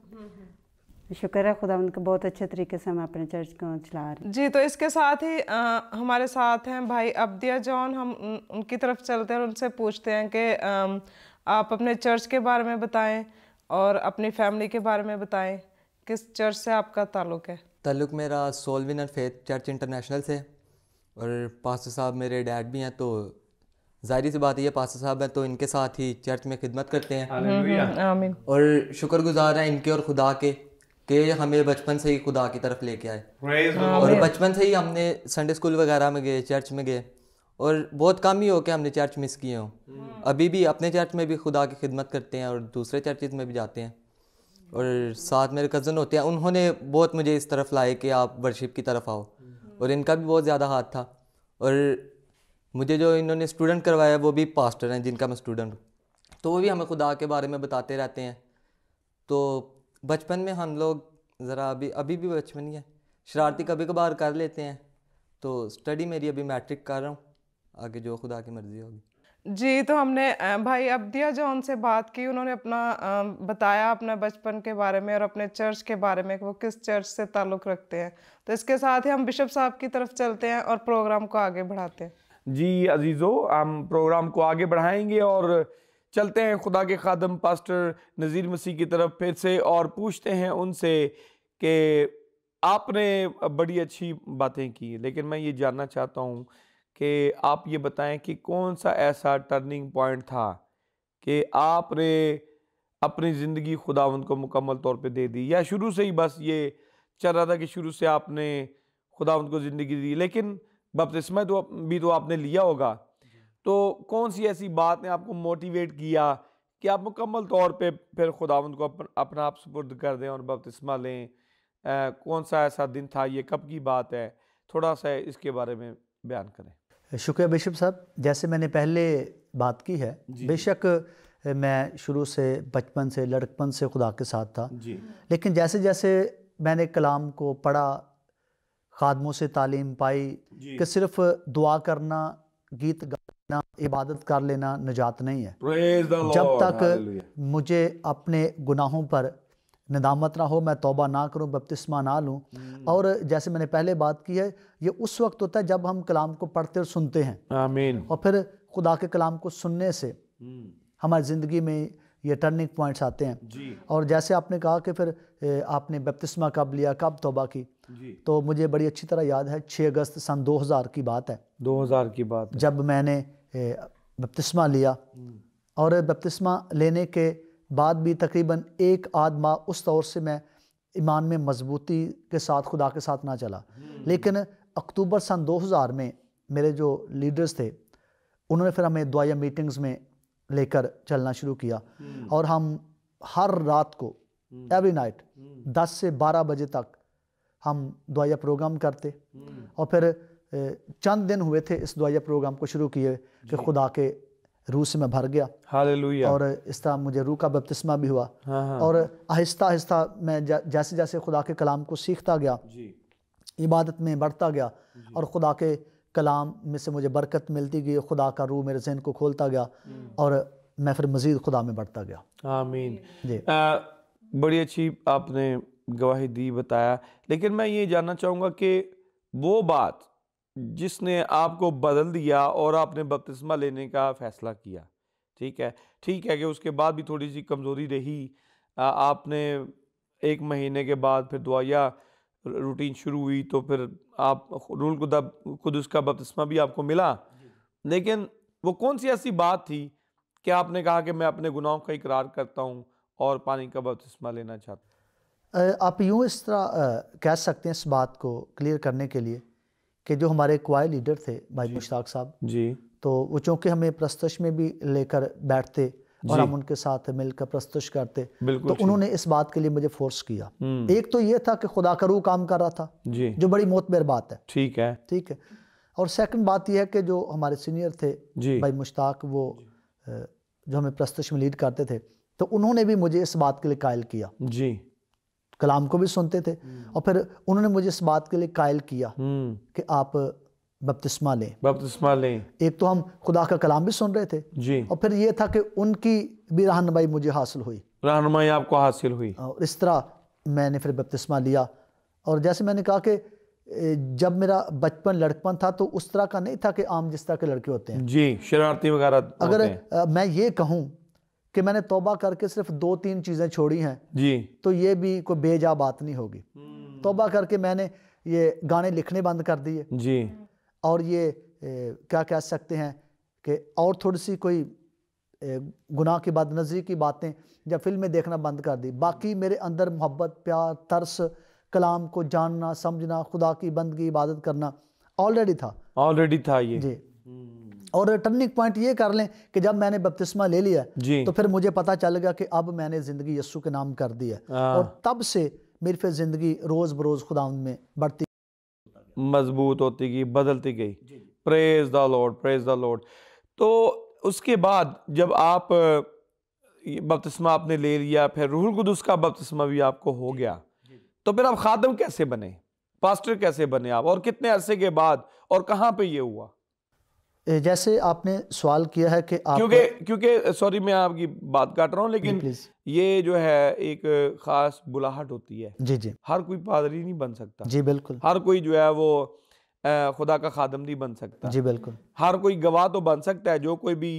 शुक्र है खुदा उनका बहुत अच्छे तरीके से हम अपने चर्च को चला रहे हैं जी तो इसके साथ ही आ, हमारे साथ हैं भाई अब्दिया जॉन हम उनकी तरफ चलते हैं और उनसे पूछते हैं कि आप अपने चर्च के बारे में बताएं और अपनी फैमिली के बारे में बताएं किस चर्च से आपका ताल्लुक है ताल्लुक मेरा सोलविन फेथ चर्च इंटरनेशनल से और पास्टर साहब मेरे डैड भी हैं तो जाहिर सी बात है पास्टर साहब हैं तो इनके साथ ही चर्च में खिदमत करते हैं हम्म, हम्म, और शुक्रगुजार हैं इनके और खुदा के कि हमें बचपन से ही खुदा की तरफ लेके आए और बचपन से ही हमने संडे स्कूल वगैरह में गए चर्च में गए और बहुत कम ही हो के हमने चर्च मिस किए हों हम्म। अभी भी अपने चर्च में भी खुदा की खिदमत करते हैं और दूसरे चर्चेज में भी जाते हैं और साथ मेरे कज़न होते हैं उन्होंने बहुत मुझे इस तरफ लाए कि आप वर्शिप की तरफ आओ और इनका भी बहुत ज़्यादा हाथ था और मुझे जो इन्होंने स्टूडेंट करवाया वो भी पास्टर हैं जिनका मैं स्टूडेंट हूँ तो वो भी हमें खुदा के बारे में बताते रहते हैं तो बचपन में हम लोग ज़रा अभी अभी भी बचपन ही है शरारती कभी कभार कर लेते हैं तो स्टडी मेरी अभी मैट्रिक कर रहा हूँ आगे जो खुदा की मर्ज़ी होगी जी, तो हमने भाई अब्दिया जॉन से बात की, उन्होंने अपना बताया अपने बचपन के बारे में और अपने चर्च के बारे में कि वो किस चर्च से ताल्लुक़ रखते हैं। तो इसके साथ ही हम बिशप साहब की तरफ चलते हैं और प्रोग्राम को आगे बढ़ाते हैं। जी, अजीज़ो हम प्रोग्राम को आगे बढ़ाएंगे और चलते हैं खुदा के खादम पास्टर नज़ीर मसीह की तरफ फिर से और पूछते हैं उनसे कि आपने बड़ी अच्छी बातें की, लेकिन मैं ये जानना चाहता हूँ कि आप ये बताएं कि कौन सा ऐसा टर्निंग पॉइंट था कि आपने अपनी ज़िंदगी खुदावंद को मुकम्मल तौर पे दे दी या शुरू से ही बस ये चल रहा था कि शुरू से आपने खुदावंद को ज़िंदगी दी लेकिन बपतिस्मा तो भी तो आपने लिया होगा तो कौन सी ऐसी बात ने आपको मोटिवेट किया कि आप मुकम्मल तौर पे फिर खुदावंद को अपन, अपना आप सुपुर्द कर दें और बपतिस्मा लें आ, कौन सा ऐसा दिन था ये कब की बात है थोड़ा सा इसके बारे में बयान करें शुक्रिया बिशप साहब जैसे मैंने पहले बात की है बेशक मैं शुरू से बचपन से लड़कपन से खुदा के साथ था लेकिन जैसे जैसे मैंने कलाम को पढ़ा खादमों से तालीम पाई कि सिर्फ दुआ करना गीत गाना इबादत कर लेना निजात नहीं है जब तक मुझे अपने गुनाहों पर नदामत ना हो मैं तोबा ना करूँ बपतिस्मा ना लूँ हम्म। और जैसे मैंने पहले बात की है ये उस वक्त होता है जब हम कलाम को पढ़ते और सुनते हैं आमीन और फिर खुदा के कलाम को सुनने से हम्म। हमारी ज़िंदगी में ये टर्निंग पॉइंट्स आते हैं और जैसे आपने कहा कि फिर आपने बपतिस्मा कब लिया कब तोबा की तो मुझे बड़ी अच्छी तरह याद है छः अगस्त सन हजार की बात है हज़ार की बात जब मैंने बपतिस्मा लिया हम्म। और बपतिस्मा लेने के बाद भी तकरीबन एक आध माह उस दौर से मैं ईमान में मजबूती के साथ खुदा के साथ ना चला हम्म। लेकिन अक्टूबर सन 2000 में मेरे जो लीडर्स थे उन्होंने फिर हमें दुआया मीटिंग्स में लेकर चलना शुरू किया हम्म। और हम हर रात को एवरी नाइट 10 से 12 बजे तक हम दुआया प्रोग्राम करते हम्म। और फिर चंद दिन हुए थे इस दुआया प्रोग्राम को शुरू किए कि खुदा के रूह से मैं भर गया Hallelujah. और इस तरह मुझे रूह का बपतिस्मा भी हुआ हाँ।, हाँ। और आहिस्ता आहिस्ता मैं जैसे जैसे खुदा के कलाम को सीखता गया इबादत में बढ़ता गया और खुदा के कलाम में से मुझे बरकत मिलती गई खुदा का रूह मेरे जहन को खोलता गया हम्म। और मैं फिर मज़ीद खुदा में बढ़ता गया आमीन जी आ, बड़ी अच्छी आपने गवाही दी बताया लेकिन मैं ये जानना चाहूँगा कि वो बात जिसने आपको बदल दिया और आपने बपतिस्मा लेने का फ़ैसला किया ठीक है ठीक है कि उसके बाद भी थोड़ी सी कमज़ोरी रही आपने एक महीने के बाद फिर दुआया रूटीन शुरू हुई तो फिर आप रूल खुदा खुद उसका बपतिस्मा भी आपको मिला लेकिन वो कौन सी ऐसी बात थी कि आपने कहा कि मैं अपने गुनाहों का इकरार करता हूँ और पानी का बपतिस्मा लेना चाहता आप यूँ इस तरह कह सकते हैं इस बात को क्लियर करने के लिए कि जो हमारे क्वाय लीडर थे भाई मुश्ताक साहब जी तो वो चूंकि हमें प्रस्तश में भी लेकर बैठते और हम उनके साथ मिलकर प्रस्तुत करते तो उन्होंने इस बात के लिए मुझे फोर्स किया हम्म। एक तो ये था कि खुदा का रू काम कर रहा था जो बड़ी मोतबर बात है ठीक है ठीक है और सेकंड बात यह है कि जो हमारे सीनियर थे भाई मुश्ताक वो जो हमें प्रस्तुत में लीड करते थे तो उन्होंने भी मुझे इस बात के लिए कायल किया जी कलाम को भी सुनते थे हम्म। और फिर उन्होंने मुझे इस बात के लिए कायल किया हम्म। कि आप बपतिस्मा लें बपतिस्मा लें एक तो हम खुदा का कलाम भी सुन रहे थे जी और फिर ये था कि उनकी भी रहनमाई मुझे हासिल हुई रहनमाई आपको हासिल हुई और इस तरह मैंने फिर बपतिस्मा लिया और जैसे मैंने कहा कि जब मेरा बचपन लड़कपन था तो उस तरह का नहीं था कि आम जिस तरह के लड़के होते हैं जी शरारती वगैरह अगर मैं ये कहूँ कि मैंने तोबा करके सिर्फ दो तीन चीज़ें छोड़ी हैं जी तो ये भी कोई बेजा बात नहीं होगी तोबा करके मैंने ये गाने लिखने बंद कर दिए जी और ये ए, क्या कह सकते हैं कि और थोड़ी सी कोई गुनाह की बद नजर की बातें या फिल्में देखना बंद कर दी बाकी मेरे अंदर मोहब्बत प्यार तरस कलाम को जानना समझना खुदा की बंदगी इबादत करना ऑलरेडी था ऑलरेडी था ये जी हम्म। और टर्निंग पॉइंट ये कर लें कि जब मैंने बपतिस्मा ले लिया तो फिर मुझे पता चल गया कि अब मैंने ज़िंदगी यस्सु के नाम कर दिया और तब से मेरी फिर ज़िंदगी रोज़ बरोज़ खुदा में बढ़ती मजबूत होती गई बदलती गई praise the Lord praise the Lord तो उसके बाद जब आप बपतिस्मा आपने ले लिया फिर रूहुल कुदस का बपतिस्मा भी आपको हो गया तो फिर आप खादम कैसे बने पास्टर कैसे बने आप और कितने अरसे के बाद और कहाँ पे ये हुआ जैसे आपने सवाल किया है कि आप क्योंकि क्योंकि सॉरी मैं आपकी बात काट रहा हूँ लेकिन ये जो है एक ख़ास बुलाहट होती है जी जी हर कोई पादरी नहीं बन सकता जी बिल्कुल हर कोई जो है वो खुदा का खादम नहीं बन सकता जी बिल्कुल हर कोई गवाह तो बन सकता है जो कोई भी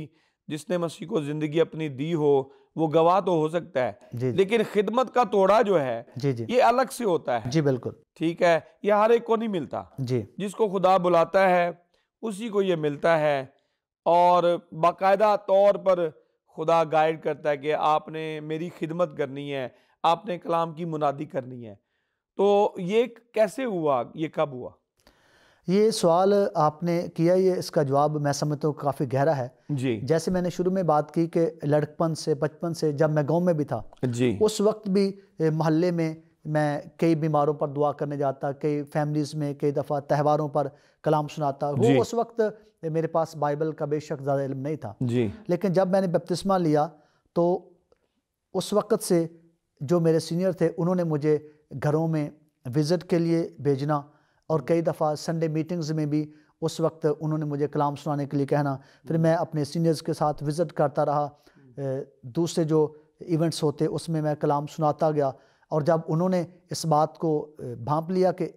जिसने मसीह को ज़िंदगी अपनी दी हो वो गवाह तो हो सकता है लेकिन खिदमत का तोड़ा जो है जी जी ये अलग से होता है जी बिल्कुल ठीक है ये हर एक को नहीं मिलता जी जिसको खुदा बुलाता है उसी को ये मिलता है और बाकायदा तौर पर खुदा गाइड करता है कि आपने मेरी खिदमत करनी है आपने कलाम की मुनादी करनी है तो ये कैसे हुआ ये कब हुआ ये सवाल आपने किया ये इसका जवाब मैं समझता हूँ काफ़ी गहरा है जी जैसे मैंने शुरू में बात की कि लड़कपन से बचपन से जब मैं गांव में भी था जी उस वक्त भी मोहल्ले में मैं कई बीमारों पर दुआ करने जाता कई फैमिलीज़ में कई दफ़ा त्यौहारों पर कलाम सुनाता वो उस वक्त मेरे पास बाइबल का बेशक ज़्यादा इल्म नहीं था जी लेकिन जब मैंने बपतिस्मा लिया तो उस वक्त से जो मेरे सीनियर थे उन्होंने मुझे घरों में विज़िट के लिए भेजना और कई दफ़ा संडे मीटिंग्स में भी उस वक्त उन्होंने मुझे कलाम सुनाने के लिए कहना फिर मैं अपने सीनियर्स के साथ विज़िट करता रहा दूसरे जो इवेंट्स होते उसमें मैं कलाम सुनाता गया और जब उन्होंने इस बात को भांप लिया कि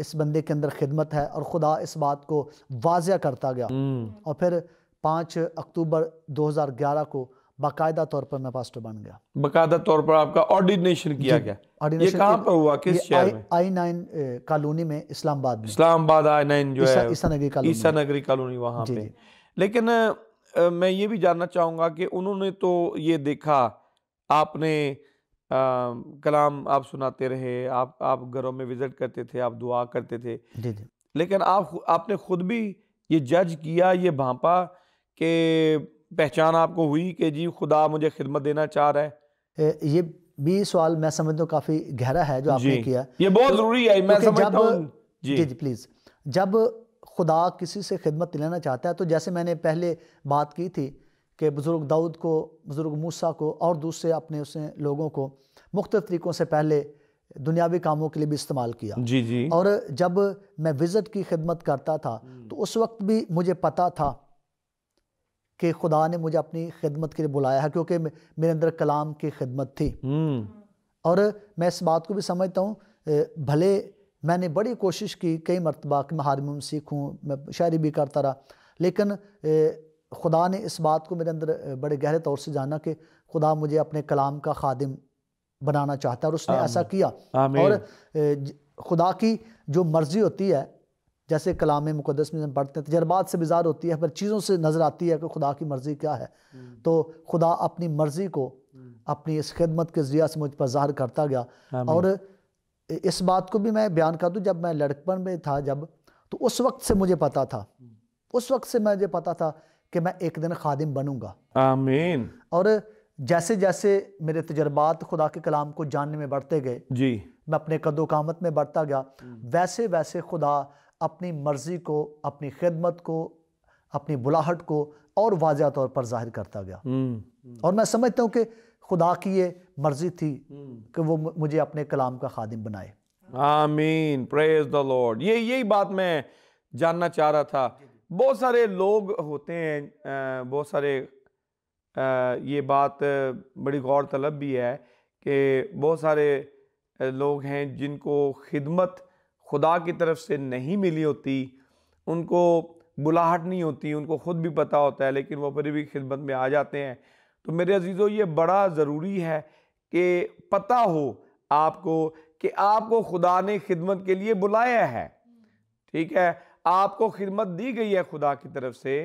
इस बंदे के अंदर खिदमत है और ख़ुदा इस बात को वाजिया करता गया हम्म। और फिर पाँच अक्टूबर 2011 को बाकायदा तौर पर मैं पास्टर बन गया बाकायदा तौर पर आपका ऑर्डिनेशन किया गया ऑर्डिनेशन कहां पर हुआ किस शहर में आई नाइन कॉलोनी में इस्लामाबाद में इस्लामाबाद आई नाइन जो है ईसा नगरी कॉलोनी ईसा नगरी कॉलोनी वहां पे लेकिन मैं ये भी जानना चाहूंगा कि उन्होंने तो ये देखा आपने कलाम आप सुनाते रहे आप आप घरों में विज़िट करते थे आप दुआ करते थे जी जी लेकिन आप आपने खुद भी ये जज किया ये भांपा कि पहचान आपको हुई कि जी खुदा मुझे खिदमत देना चाह रहा है ये भी सवाल मैं समझता हूँ काफ़ी गहरा है जो आपने किया ये बहुत तो ज़रूरी है मैं समझता हूँ जी जी प्लीज़ जब खुदा किसी से खिदमत लेना चाहता है तो जैसे मैंने पहले बात की थी कि बुज़ुर्ग दाऊद को बुज़ुर्ग मूसा को और दूसरे अपने उसने लोगों को मुख्त तरीक़ों से पहले दुनियावी कामों के लिए भी इस्तेमाल किया जी जी और जब मैं विज़ट की खिदमत करता था हम्म। तो उस वक्त भी मुझे पता था कि खुदा ने मुझे अपनी खिदमत के लिए बुलाया है क्योंकि मेरे अंदर कलाम की खिदमत थी हम्म। और मैं इस बात को भी समझता हूँ भले मैंने बड़ी कोशिश की कई मरतबा कि मैं हारमोन सीखूँ मैं शायरी भी करता रहा लेकिन खुदा ने इस बात को मेरे अंदर बड़े गहरे तौर से जाना कि खुदा मुझे अपने कलाम का खादिम बनाना चाहता है और उसने ऐसा किया और खुदा की जो मर्ज़ी होती है जैसे कलाम मुकदस में पढ़ते हैं तजर्बात से बिजार होती है पर चीज़ों से नज़र आती है कि खुदा की मर्ज़ी क्या है हम्म। तो खुदा अपनी मर्ज़ी को हम्म। अपनी इस खिदमत के ज़रिया से मुझ पर ज़ाहिर करता गया और इस बात को भी मैं बयान कर दूँ जब मैं लड़कपन में था जब तो उस वक्त से मुझे पता था हम्म। उस वक्त से मुझे पता था कि मैं एक दिन खादिम बनूंगा आमीन और जैसे जैसे मेरे तजर्बात खुदा के कलाम को जानने में बढ़ते गए जी मैं अपने कदो कामत में बढ़ता गया वैसे वैसे खुदा अपनी मर्ज़ी को अपनी खिदमत को अपनी बुलाहट को और वाजिया तौर पर जाहिर करता गया हम्म। और मैं समझता हूँ कि खुदा की ये मर्ज़ी थी हम्म। कि वो मुझे अपने कलाम का खादिम बनाए आमीन प्रेज द लॉर्ड ये यही बात मैं जानना चाह रहा था बहुत सारे लोग होते हैं बहुत सारे ये बात बड़ी गौर तलब भी है कि बहुत सारे लोग हैं जिनको खिदमत खुदा की तरफ से नहीं मिली होती उनको बुलाहट नहीं होती उनको ख़ुद भी पता होता है लेकिन वो फिर भी खिदमत में आ जाते हैं तो मेरे अजीज़ों ये बड़ा ज़रूरी है कि पता हो आपको कि आपको खुदा ने खिदमत के लिए बुलाया है ठीक है आपको खिदमत दी गई है खुदा की तरफ से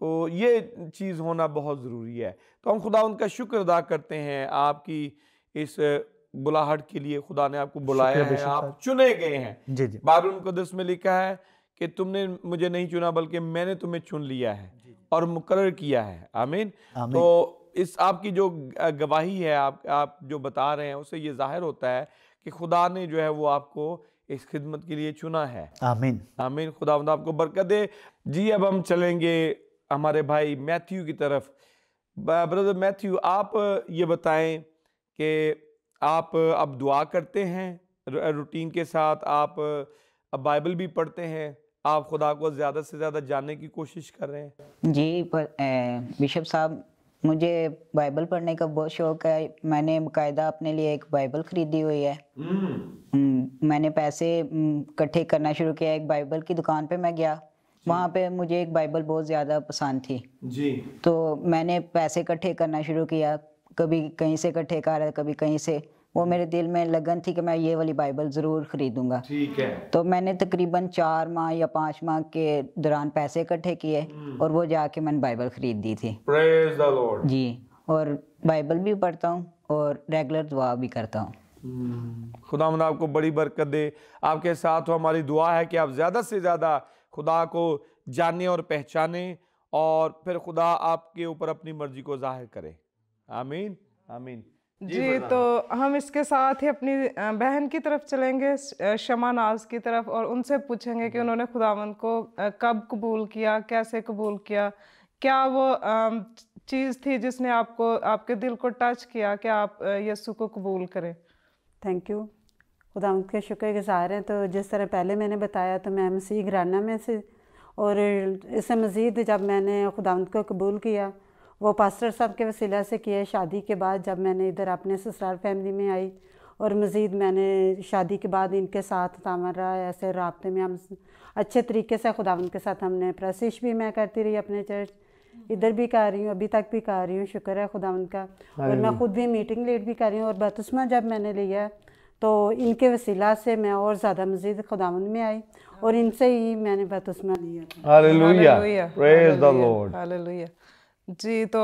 तो ये चीज़ होना बहुत ज़रूरी है तो हम खुदा उनका शुक्र अदा करते हैं आपकी इस बुलाहट के लिए खुदा ने आपको बुलाया है आप चुने गए हैं जी जी बाबुल मुकदस में लिखा है कि तुमने मुझे नहीं चुना बल्कि मैंने तुम्हें चुन लिया है और मुकर किया है आमीन तो इस आपकी जो गवाही है आप आप जो बता रहे हैं उससे ये जाहिर होता है कि खुदा ने जो है वो आपको इस खिदमत के लिए चुना है आमीन आमीन खुदा आपको बरकत दे जी अब हम चलेंगे हमारे भाई मैथ्यू की तरफ ब्रदर मैथ्यू आप ये बताएं कि आप अब दुआ करते हैं रूटीन के साथ आप अब बाइबल भी पढ़ते हैं आप खुदा को ज़्यादा से ज़्यादा जानने की कोशिश कर रहे हैं जी पर बिशप साहब मुझे बाइबल पढ़ने का बहुत शौक है मैंने बकायदा अपने लिए एक बाइबल खरीदी हुई है mm. मैंने पैसे हम्म, इकट्ठे करना शुरू किया एक बाइबल की दुकान पे मैं गया वहाँ पे मुझे एक बाइबल बहुत ज़्यादा पसंद थी जी तो मैंने पैसे इकट्ठे करना शुरू किया कभी कहीं से इकट्ठे कर कभी कहीं से वो मेरे दिल में लगन थी कि मैं ये वाली बाइबल ज़रूर ख़रीदूँगा ठीक है तो मैंने तकरीबन चार माह या पाँच माह के दौरान पैसे इकट्ठे किए हम्म। और वो जाके मैंने बाइबल ख़रीद दी थी जी और बाइबल भी पढ़ता हूँ और रेगुलर दुआ भी करता हूँ हम्म। खुदा मना आपको बड़ी बरकत दे आपके साथ हो हमारी दुआ है कि आप ज़्यादा से ज़्यादा खुदा को जाने और पहचाने और फिर खुदा आपके ऊपर अपनी मर्जी को जाहिर करे आमीन आमीन जी तो हम इसके साथ ही अपनी बहन की तरफ चलेंगे शमा नाज की तरफ और उनसे पूछेंगे कि उन्होंने खुदावंद को कब कबूल किया कैसे कबूल किया क्या वो चीज़ थी जिसने आपको आपके दिल को टच किया कि आप यसु को कबूल करें थैंक यू खुदावंद के शुक्र गुज़ार हैं तो जिस तरह पहले मैंने बताया तो मैं मसीह घराना में से और इससे मज़ीद जब मैंने खुदावंद को कबूल किया वो पास्टर साहब के वसीला से किया शादी के बाद जब मैंने इधर अपने ससुराल फैमिली में आई और मज़ीद मैंने शादी के बाद इनके साथ तामरा ऐसे रबते में हम अच्छे तरीके से खुदावन के साथ हमने प्रसिश भी मैं करती रही अपने चर्च हम्म। इधर भी कर रही हूँ अभी तक भी कर रही हूँ शुक्र है खुदावन का और मैं ख़ुद भी मीटिंग लेट भी कर रही हूँ और बतुस्मा जब मैंने लिया तो इनके वसीला से मैं और ज़्यादा मज़ीद खुदावन में आई और हाँ। इनसे ही मैंने बतस्मा लिया जी तो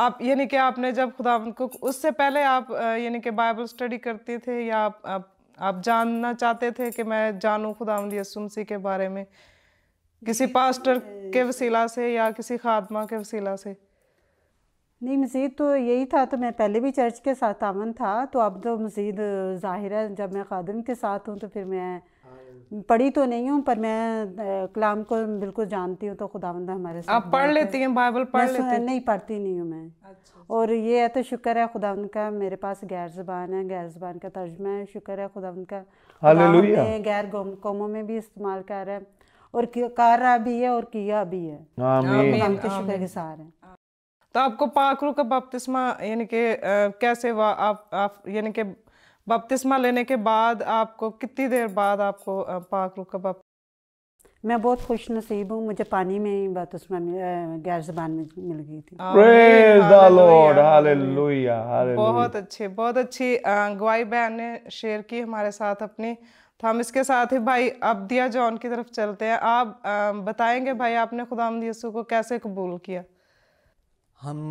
आप यानी कि आपने जब खुदा को उससे पहले आप यानी कि बाइबल स्टडी करते थे या आप आप, आप जानना चाहते थे कि मैं जानूं खुदा यसुमसी के बारे में किसी पास्टर के वसीला से या किसी खादमा के वसीला से नहीं मज़ीद तो यही था तो मैं पहले भी चर्च के साथ आमन था तो अब तो मज़ीद ज़ाहिर है जब मैं खादम के साथ हूँ तो फिर मैं पढ़ी तो नहीं हूँ पर मैं कलाम को बिल्कुल जानती हूँ तो खुदावंद हमारे साथ आप पढ़ लेती हैं बाइबल पढ़ लेती हैं नहीं पढ़ती नहीं हूँ मैं अच्छा, अच्छा। और ये है तो शुक्र है खुदा का मेरे पास गैर जबान है गैर जबान का तर्जमा है शुक्र है खुदा का गैर कौमों में भी इस्तेमाल कर रहा है और कर रहा भी है और किया भी है हम तो शुक्र के सार हैं तो आपको पाखरू का बपतिस्मा यानी कि कैसे आप आप यानी कि बपतिस्मा लेने के बाद आपको कितनी देर बाद आपको पाक रूह का बप मैं बहुत खुश नसीब हूँ मुझे पानी में ही बात उसमें गैर जबान में मिल गई थी बहुत अच्छे बहुत अच्छी गवाई बहन ने शेयर की हमारे साथ अपनी तो हम इसके साथ ही भाई अब दिया जॉन की तरफ चलते हैं आप बताएंगे भाई आपने खुदा यसू को कैसे कबूल किया हम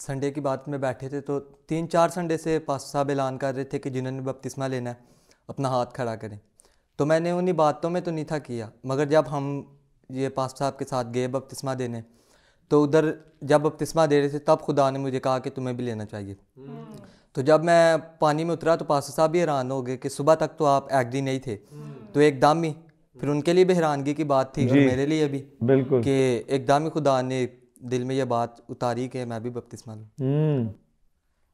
संडे की बात में बैठे थे तो तीन चार संडे से पास साहब ऐलान कर रहे थे कि जिन्होंने बपतिस्मा लेना है अपना हाथ खड़ा करें तो मैंने उन्हीं बातों में तो नहीं था किया मगर जब हम ये पास साहब के साथ गए बपतिस्मा देने तो उधर जब बपतिस्मा दे रहे थे तब खुदा ने मुझे कहा कि तुम्हें भी लेना चाहिए तो जब मैं पानी में उतरा तो पास साहब भी हैरान हो गए कि सुबह तक तो आप एग्री नहीं थे तो एकदम ही फिर उनके लिए भी हैरानगी की बात थी मेरे लिए भी बिल्कुल कि एकदम ही खुदा ने दिल में ये बात उतारी कि मैं भी बपतिस्मा लूँ hmm.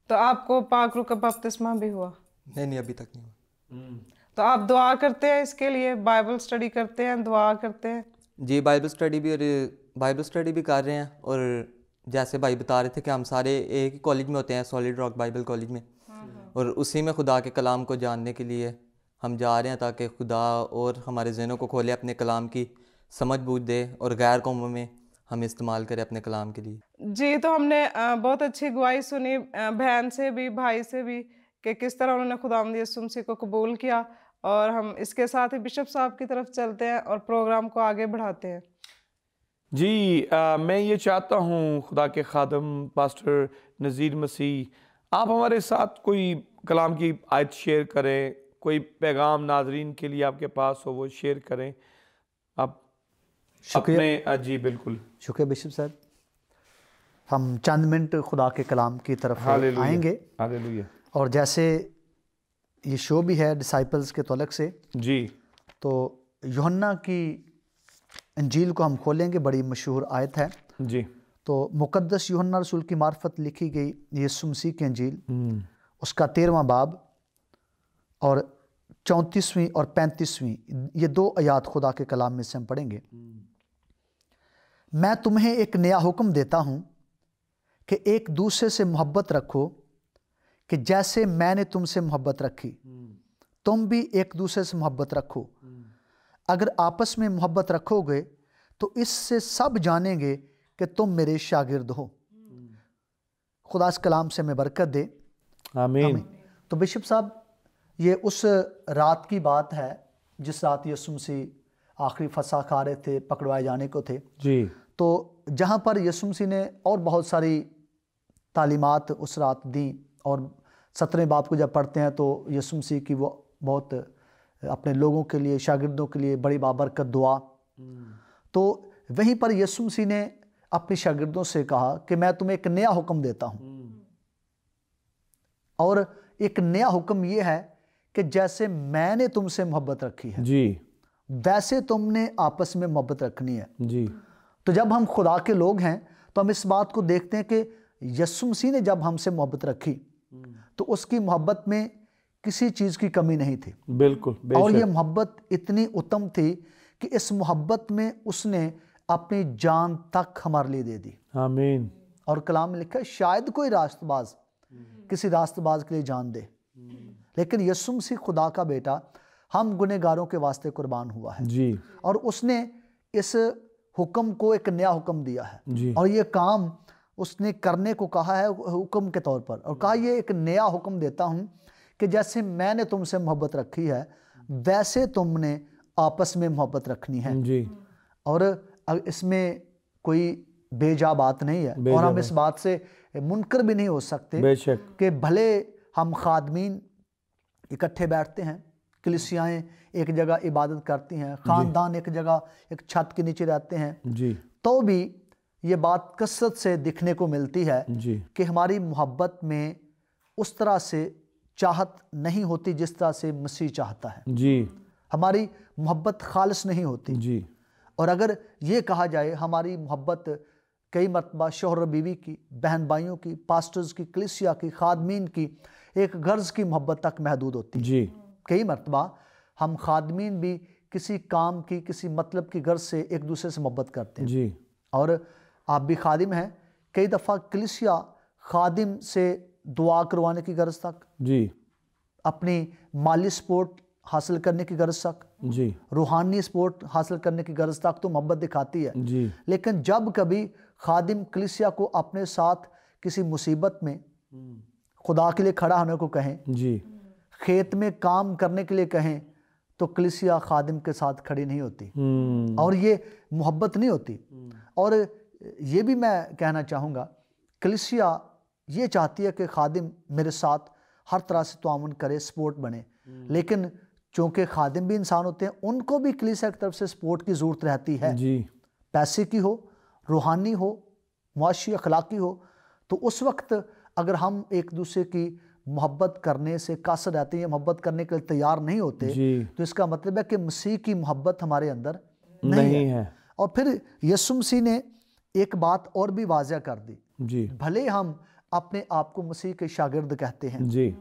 तो आपको पाकरू का बपतिस्मा भी हुआ नहीं नहीं अभी तक नहीं हुआ hmm. तो आप दुआ करते हैं इसके लिए बाइबल स्टडी करते हैं दुआ करते हैं जी बाइबल स्टडी भी और बाइबल स्टडी भी कर रहे हैं और जैसे भाई बता रहे थे कि हम सारे एक ही कॉलेज में होते हैं सॉलिड रॉक बाइबल कॉलेज में हम्म। और उसी में खुदा के कलाम को जानने के लिए हम जा रहे हैं ताकि खुदा और हमारे जहनों को खोले अपने कलाम की समझ बूझ दे और गैर कौमों में हम इस्तेमाल करें अपने कलाम के लिए जी तो हमने बहुत अच्छी गुआई सुनी बहन से भी भाई से भी कि किस तरह उन्होंने खुदा यसुमसी को कबूल किया और हम इसके साथ ही बिशप साहब की तरफ चलते हैं और प्रोग्राम को आगे बढ़ाते हैं जी आ, मैं ये चाहता हूँ खुदा के खादम पास्टर नज़ीर मसीह आप हमारे साथ कोई कलाम की आयत शेयर करें कोई पैगाम नाजरीन के लिए आपके पास हो वो शेयर करें आप शुक्रिया जी बिल्कुल शुक्रिया बिशप साहब हम चंद मिनट खुदा के कलाम की तरफ आएंगे और जैसे ये शो भी है डिसाइपल्स के तलक से जी तो योहन्ना की अंजील को हम खोलेंगे बड़ी मशहूर आयत है जी तो मुक़दस योहन्ना रसूल की मार्फत लिखी गई ये सुमसी की अंजील हम्म। उसका तेरवा बाब और चौंतीसवीं और पैंतीसवीं ये दो आयात खुदा के कलाम में से हम पढ़ेंगे हम्म। मैं तुम्हें एक नया हुक्म देता हूँ कि एक दूसरे से मोहब्बत रखो कि जैसे मैंने तुमसे मोहब्बत रखी तुम भी एक दूसरे से मोहब्बत रखो अगर आपस में मोहब्बत रखोगे तो इससे सब जानेंगे कि तुम मेरे शागिर्द हो खुदा इस कलाम से मैं बरकत दे आमीन तो बिशप साहब ये उस रात की बात है जिस रात यसुमसी आखिरी फसा रहे थे पकड़वाए जाने को थे जी तो जहाँ पर यसुम सी ने और बहुत सारी तालीमत उस रात दी और सत्रहवें बाप को जब पढ़ते हैं तो यसुम सी की वो बहुत अपने लोगों के लिए शागिर्दों के लिए बड़ी बाबरकत दुआ हम्म। तो वहीं पर यसुम सी ने अपने शागिदों से कहा कि मैं तुम्हें एक नया हुक्म देता हूँ हम्म। और एक नया हुक्म ये है कि जैसे मैंने तुमसे मोहब्बत रखी है जी वैसे तुमने आपस में मोहब्बत रखनी है जी तो जब हम खुदा के लोग हैं तो हम इस बात को देखते हैं कि यसु मसीह ने जब हमसे मोहब्बत रखी तो उसकी मोहब्बत में किसी चीज़ की कमी नहीं थी बिल्कुल और ये मोहब्बत इतनी उत्तम थी कि इस मोहब्बत में उसने अपनी जान तक हमारे लिए दे दी आमीन और कलाम में लिखा शायद कोई रास्तबाज किसी रास्तबाज के लिए जान दे लेकिन यसुम सिंह खुदा का बेटा हम गुनहगारों के वास्ते कुर्बान हुआ है जी और उसने इस हुक्म को एक नया हुक्म दिया है और ये काम उसने करने को कहा है हुक्म के तौर पर और कहा ये एक नया हुक्म देता हूँ कि जैसे मैंने तुमसे मोहब्बत रखी है वैसे तुमने आपस में मोहब्बत रखनी है जी और इसमें कोई बेजा बात नहीं है और हम इस बात से मुनकर भी नहीं हो सकते कि भले हम खादमीन इकट्ठे बैठते हैं कलिसियाएँ एक जगह इबादत करती हैं ख़ानदान एक जगह एक छत के नीचे रहते हैं जी तो भी ये बात कसरत से दिखने को मिलती है जी कि हमारी मोहब्बत में उस तरह से चाहत नहीं होती जिस तरह से मसीह चाहता है जी हमारी मोहब्बत खालस नहीं होती जी और अगर ये कहा जाए हमारी मोहब्बत कई मरतबा शोहर बीवी की बहन भाइयों की पास्टर्स की कलिसिया की खादमीन की एक गर्ज की मोहब्बत तक महदूद होती जी कई मरतबा हम खादमीन भी किसी काम की किसी मतलब की गर्ज से एक दूसरे से मोहब्बत करते हैं जी और आप भी खादिम हैं कई दफ़ा कलिसिया खादिम से दुआ करवाने की गरज तक जी अपनी माली सपोर्ट हासिल करने की गरज तक जी रूहानी सपोर्ट हासिल करने की गरज तक तो मोहब्बत दिखाती है जी लेकिन जब कभी खादिम कलिसिया को अपने साथ किसी मुसीबत में हम्म। खुदा के लिए खड़ा होने को कहें जी खेत में काम करने के लिए कहें तो कलिसिया खादिम के साथ खड़ी नहीं होती हम्म। और ये मोहब्बत नहीं होती हम्म। और ये भी मैं कहना चाहूँगा कलिसिया ये चाहती है कि खादिम मेरे साथ हर तरह से तोन करे सपोर्ट बने हम्म। लेकिन चूँकि खादिम भी इंसान होते हैं उनको भी कलिसिया की तरफ से सपोर्ट की ज़रूरत रहती है जी पैसे की हो रूहानी हो मुआशी अखलाकी हो तो उस वक्त अगर हम एक दूसरे की मोहब्बत करने से कासर रहते हैं मोहब्बत करने के लिए तैयार नहीं होते तो इसका मतलब है कि मसीह की मोहब्बत हमारे अंदर नहीं, नहीं है।, है और फिर यसु मसीह ने एक बात और भी वाजिया कर दी जी भले हम अपने आप को मसीह के शागिर्द कहते हैं जी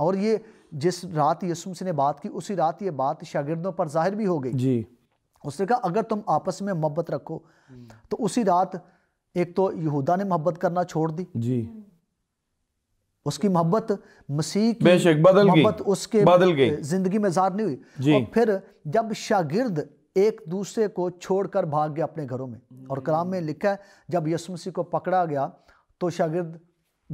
और ये जिस रात यसु मसीह ने बात की उसी रात ये बात शागिर्दों पर जाहिर भी हो गई जी उसने कहा अगर तुम आपस में मोहब्बत रखो हम्म। तो उसी रात एक तो यहूदा ने मोहब्बत करना छोड़ दी जी उसकी मोहब्बत मसीह की बदल मोहब्बत उसके बदल जिंदगी में जार नहीं हुई और फिर जब शागिर्द एक दूसरे को छोड़कर भाग गया अपने घरों में और कलाम में लिखा है जब यसु मसीह को पकड़ा गया तो शागिर्द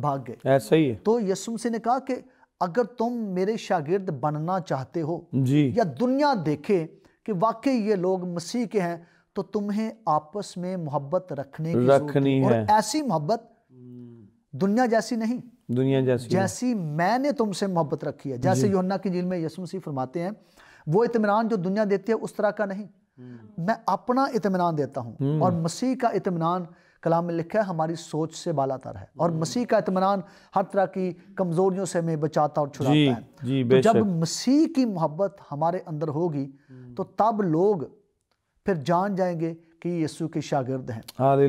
भाग गए ऐसा ही है तो यसु मसीह ने कहा कि अगर तुम मेरे शागिर्द बनना चाहते हो जी या दुनिया देखे कि वाकई ये लोग मसीह के हैं तो तुम्हें आपस में मोहब्बत रखने की रखनी है और ऐसी मोहब्बत दुनिया जैसी नहीं दुनिया जैसी जैसी मैंने तुमसे मोहब्बत रखी है जैसे योना की जील में यसु मसीह फरमाते हैं वो इतमान जो दुनिया देती है उस तरह का नहीं हम्म। मैं अपना इतमान देता हूँ हम्म। और मसीह का इतमान कलाम में लिखा है हमारी सोच से बालातर है और हम्म। मसीह का इतमान हर तरह की कमजोरियों से हमें बचाता और छुड़ाता है जी, तो जब मसीह की मोहब्बत हमारे अंदर होगी तो तब लोग फिर जान जाएंगे कि यीशु के शागिर्द हैं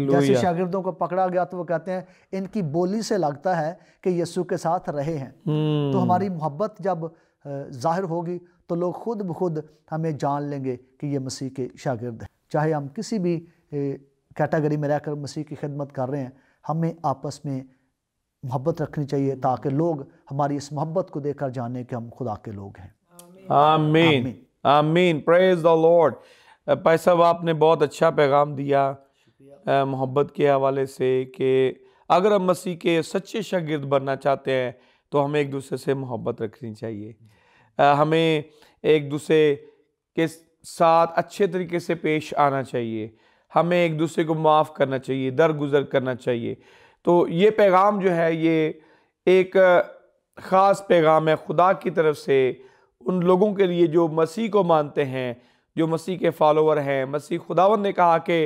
जैसे शागिर्दों को पकड़ा गया तो वो कहते हैं इनकी बोली से लगता है कि यीशु के साथ रहे हैं हम्म। तो हमारी मोहब्बत जब ज़ाहिर होगी तो लोग खुद ब खुद हमें जान लेंगे कि ये मसीह के शागिर्द हैं चाहे हम किसी भी कैटेगरी में रहकर मसीह की खिदमत कर रहे हैं हमें आपस में मोहब्बत रखनी चाहिए ताकि लोग हमारी इस मोहब्बत को देखकर जाने कि हम खुदा के लोग हैं आमीन आमीन प्रेज द लॉर्ड भाई साहब आपने बहुत अच्छा पैगाम दिया मोहब्बत के हवाले से कि अगर हम मसीह के सच्चे शागिर्द बनना चाहते हैं तो हमें एक दूसरे से मोहब्बत रखनी चाहिए हमें एक दूसरे के साथ अच्छे तरीके से पेश आना चाहिए हमें एक दूसरे को माफ़ करना चाहिए दरगुजर करना चाहिए तो ये पैगाम जो है ये एक ख़ास पैगाम है खुदा की तरफ से उन लोगों के लिए जो मसीह को मानते हैं जो मसीह के फॉलोअर हैं मसीह खुदावन ने कहा कि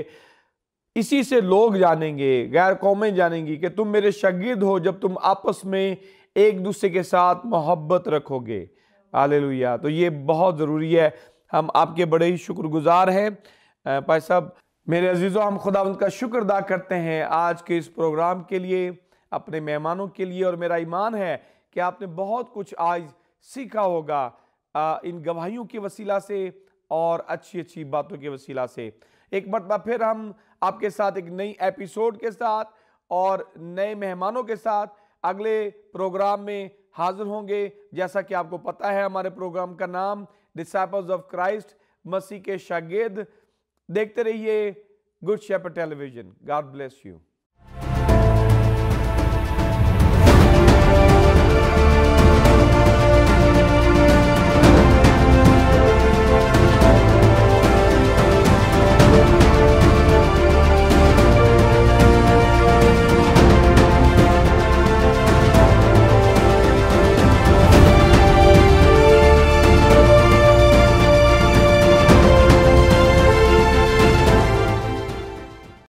इसी से लोग जानेंगे गैर कौमें जानेंगी कि तुम मेरे शगिद हो जब तुम आपस में एक दूसरे के साथ मोहब्बत रखोगे आले तो ये बहुत ज़रूरी है हम आपके बड़े ही शुक्रगुजार हैं भाई साहब मेरे अजीज़ों हम खुदा उनका शुक्र अदा करते हैं आज के इस प्रोग्राम के लिए अपने मेहमानों के लिए और मेरा ईमान है कि आपने बहुत कुछ आज सीखा होगा इन गवाहियों के वसीला से और अच्छी अच्छी बातों के वसीला से एक मरतबा फिर हम आपके साथ एक नई एपिसोड के साथ और नए मेहमानों के साथ अगले प्रोग्राम में हाजिर होंगे जैसा कि आपको पता है हमारे प्रोग्राम का नाम डिसाइपल्स ऑफ क्राइस्ट मसीह के शागिद देखते रहिए Good Shepherd television God bless you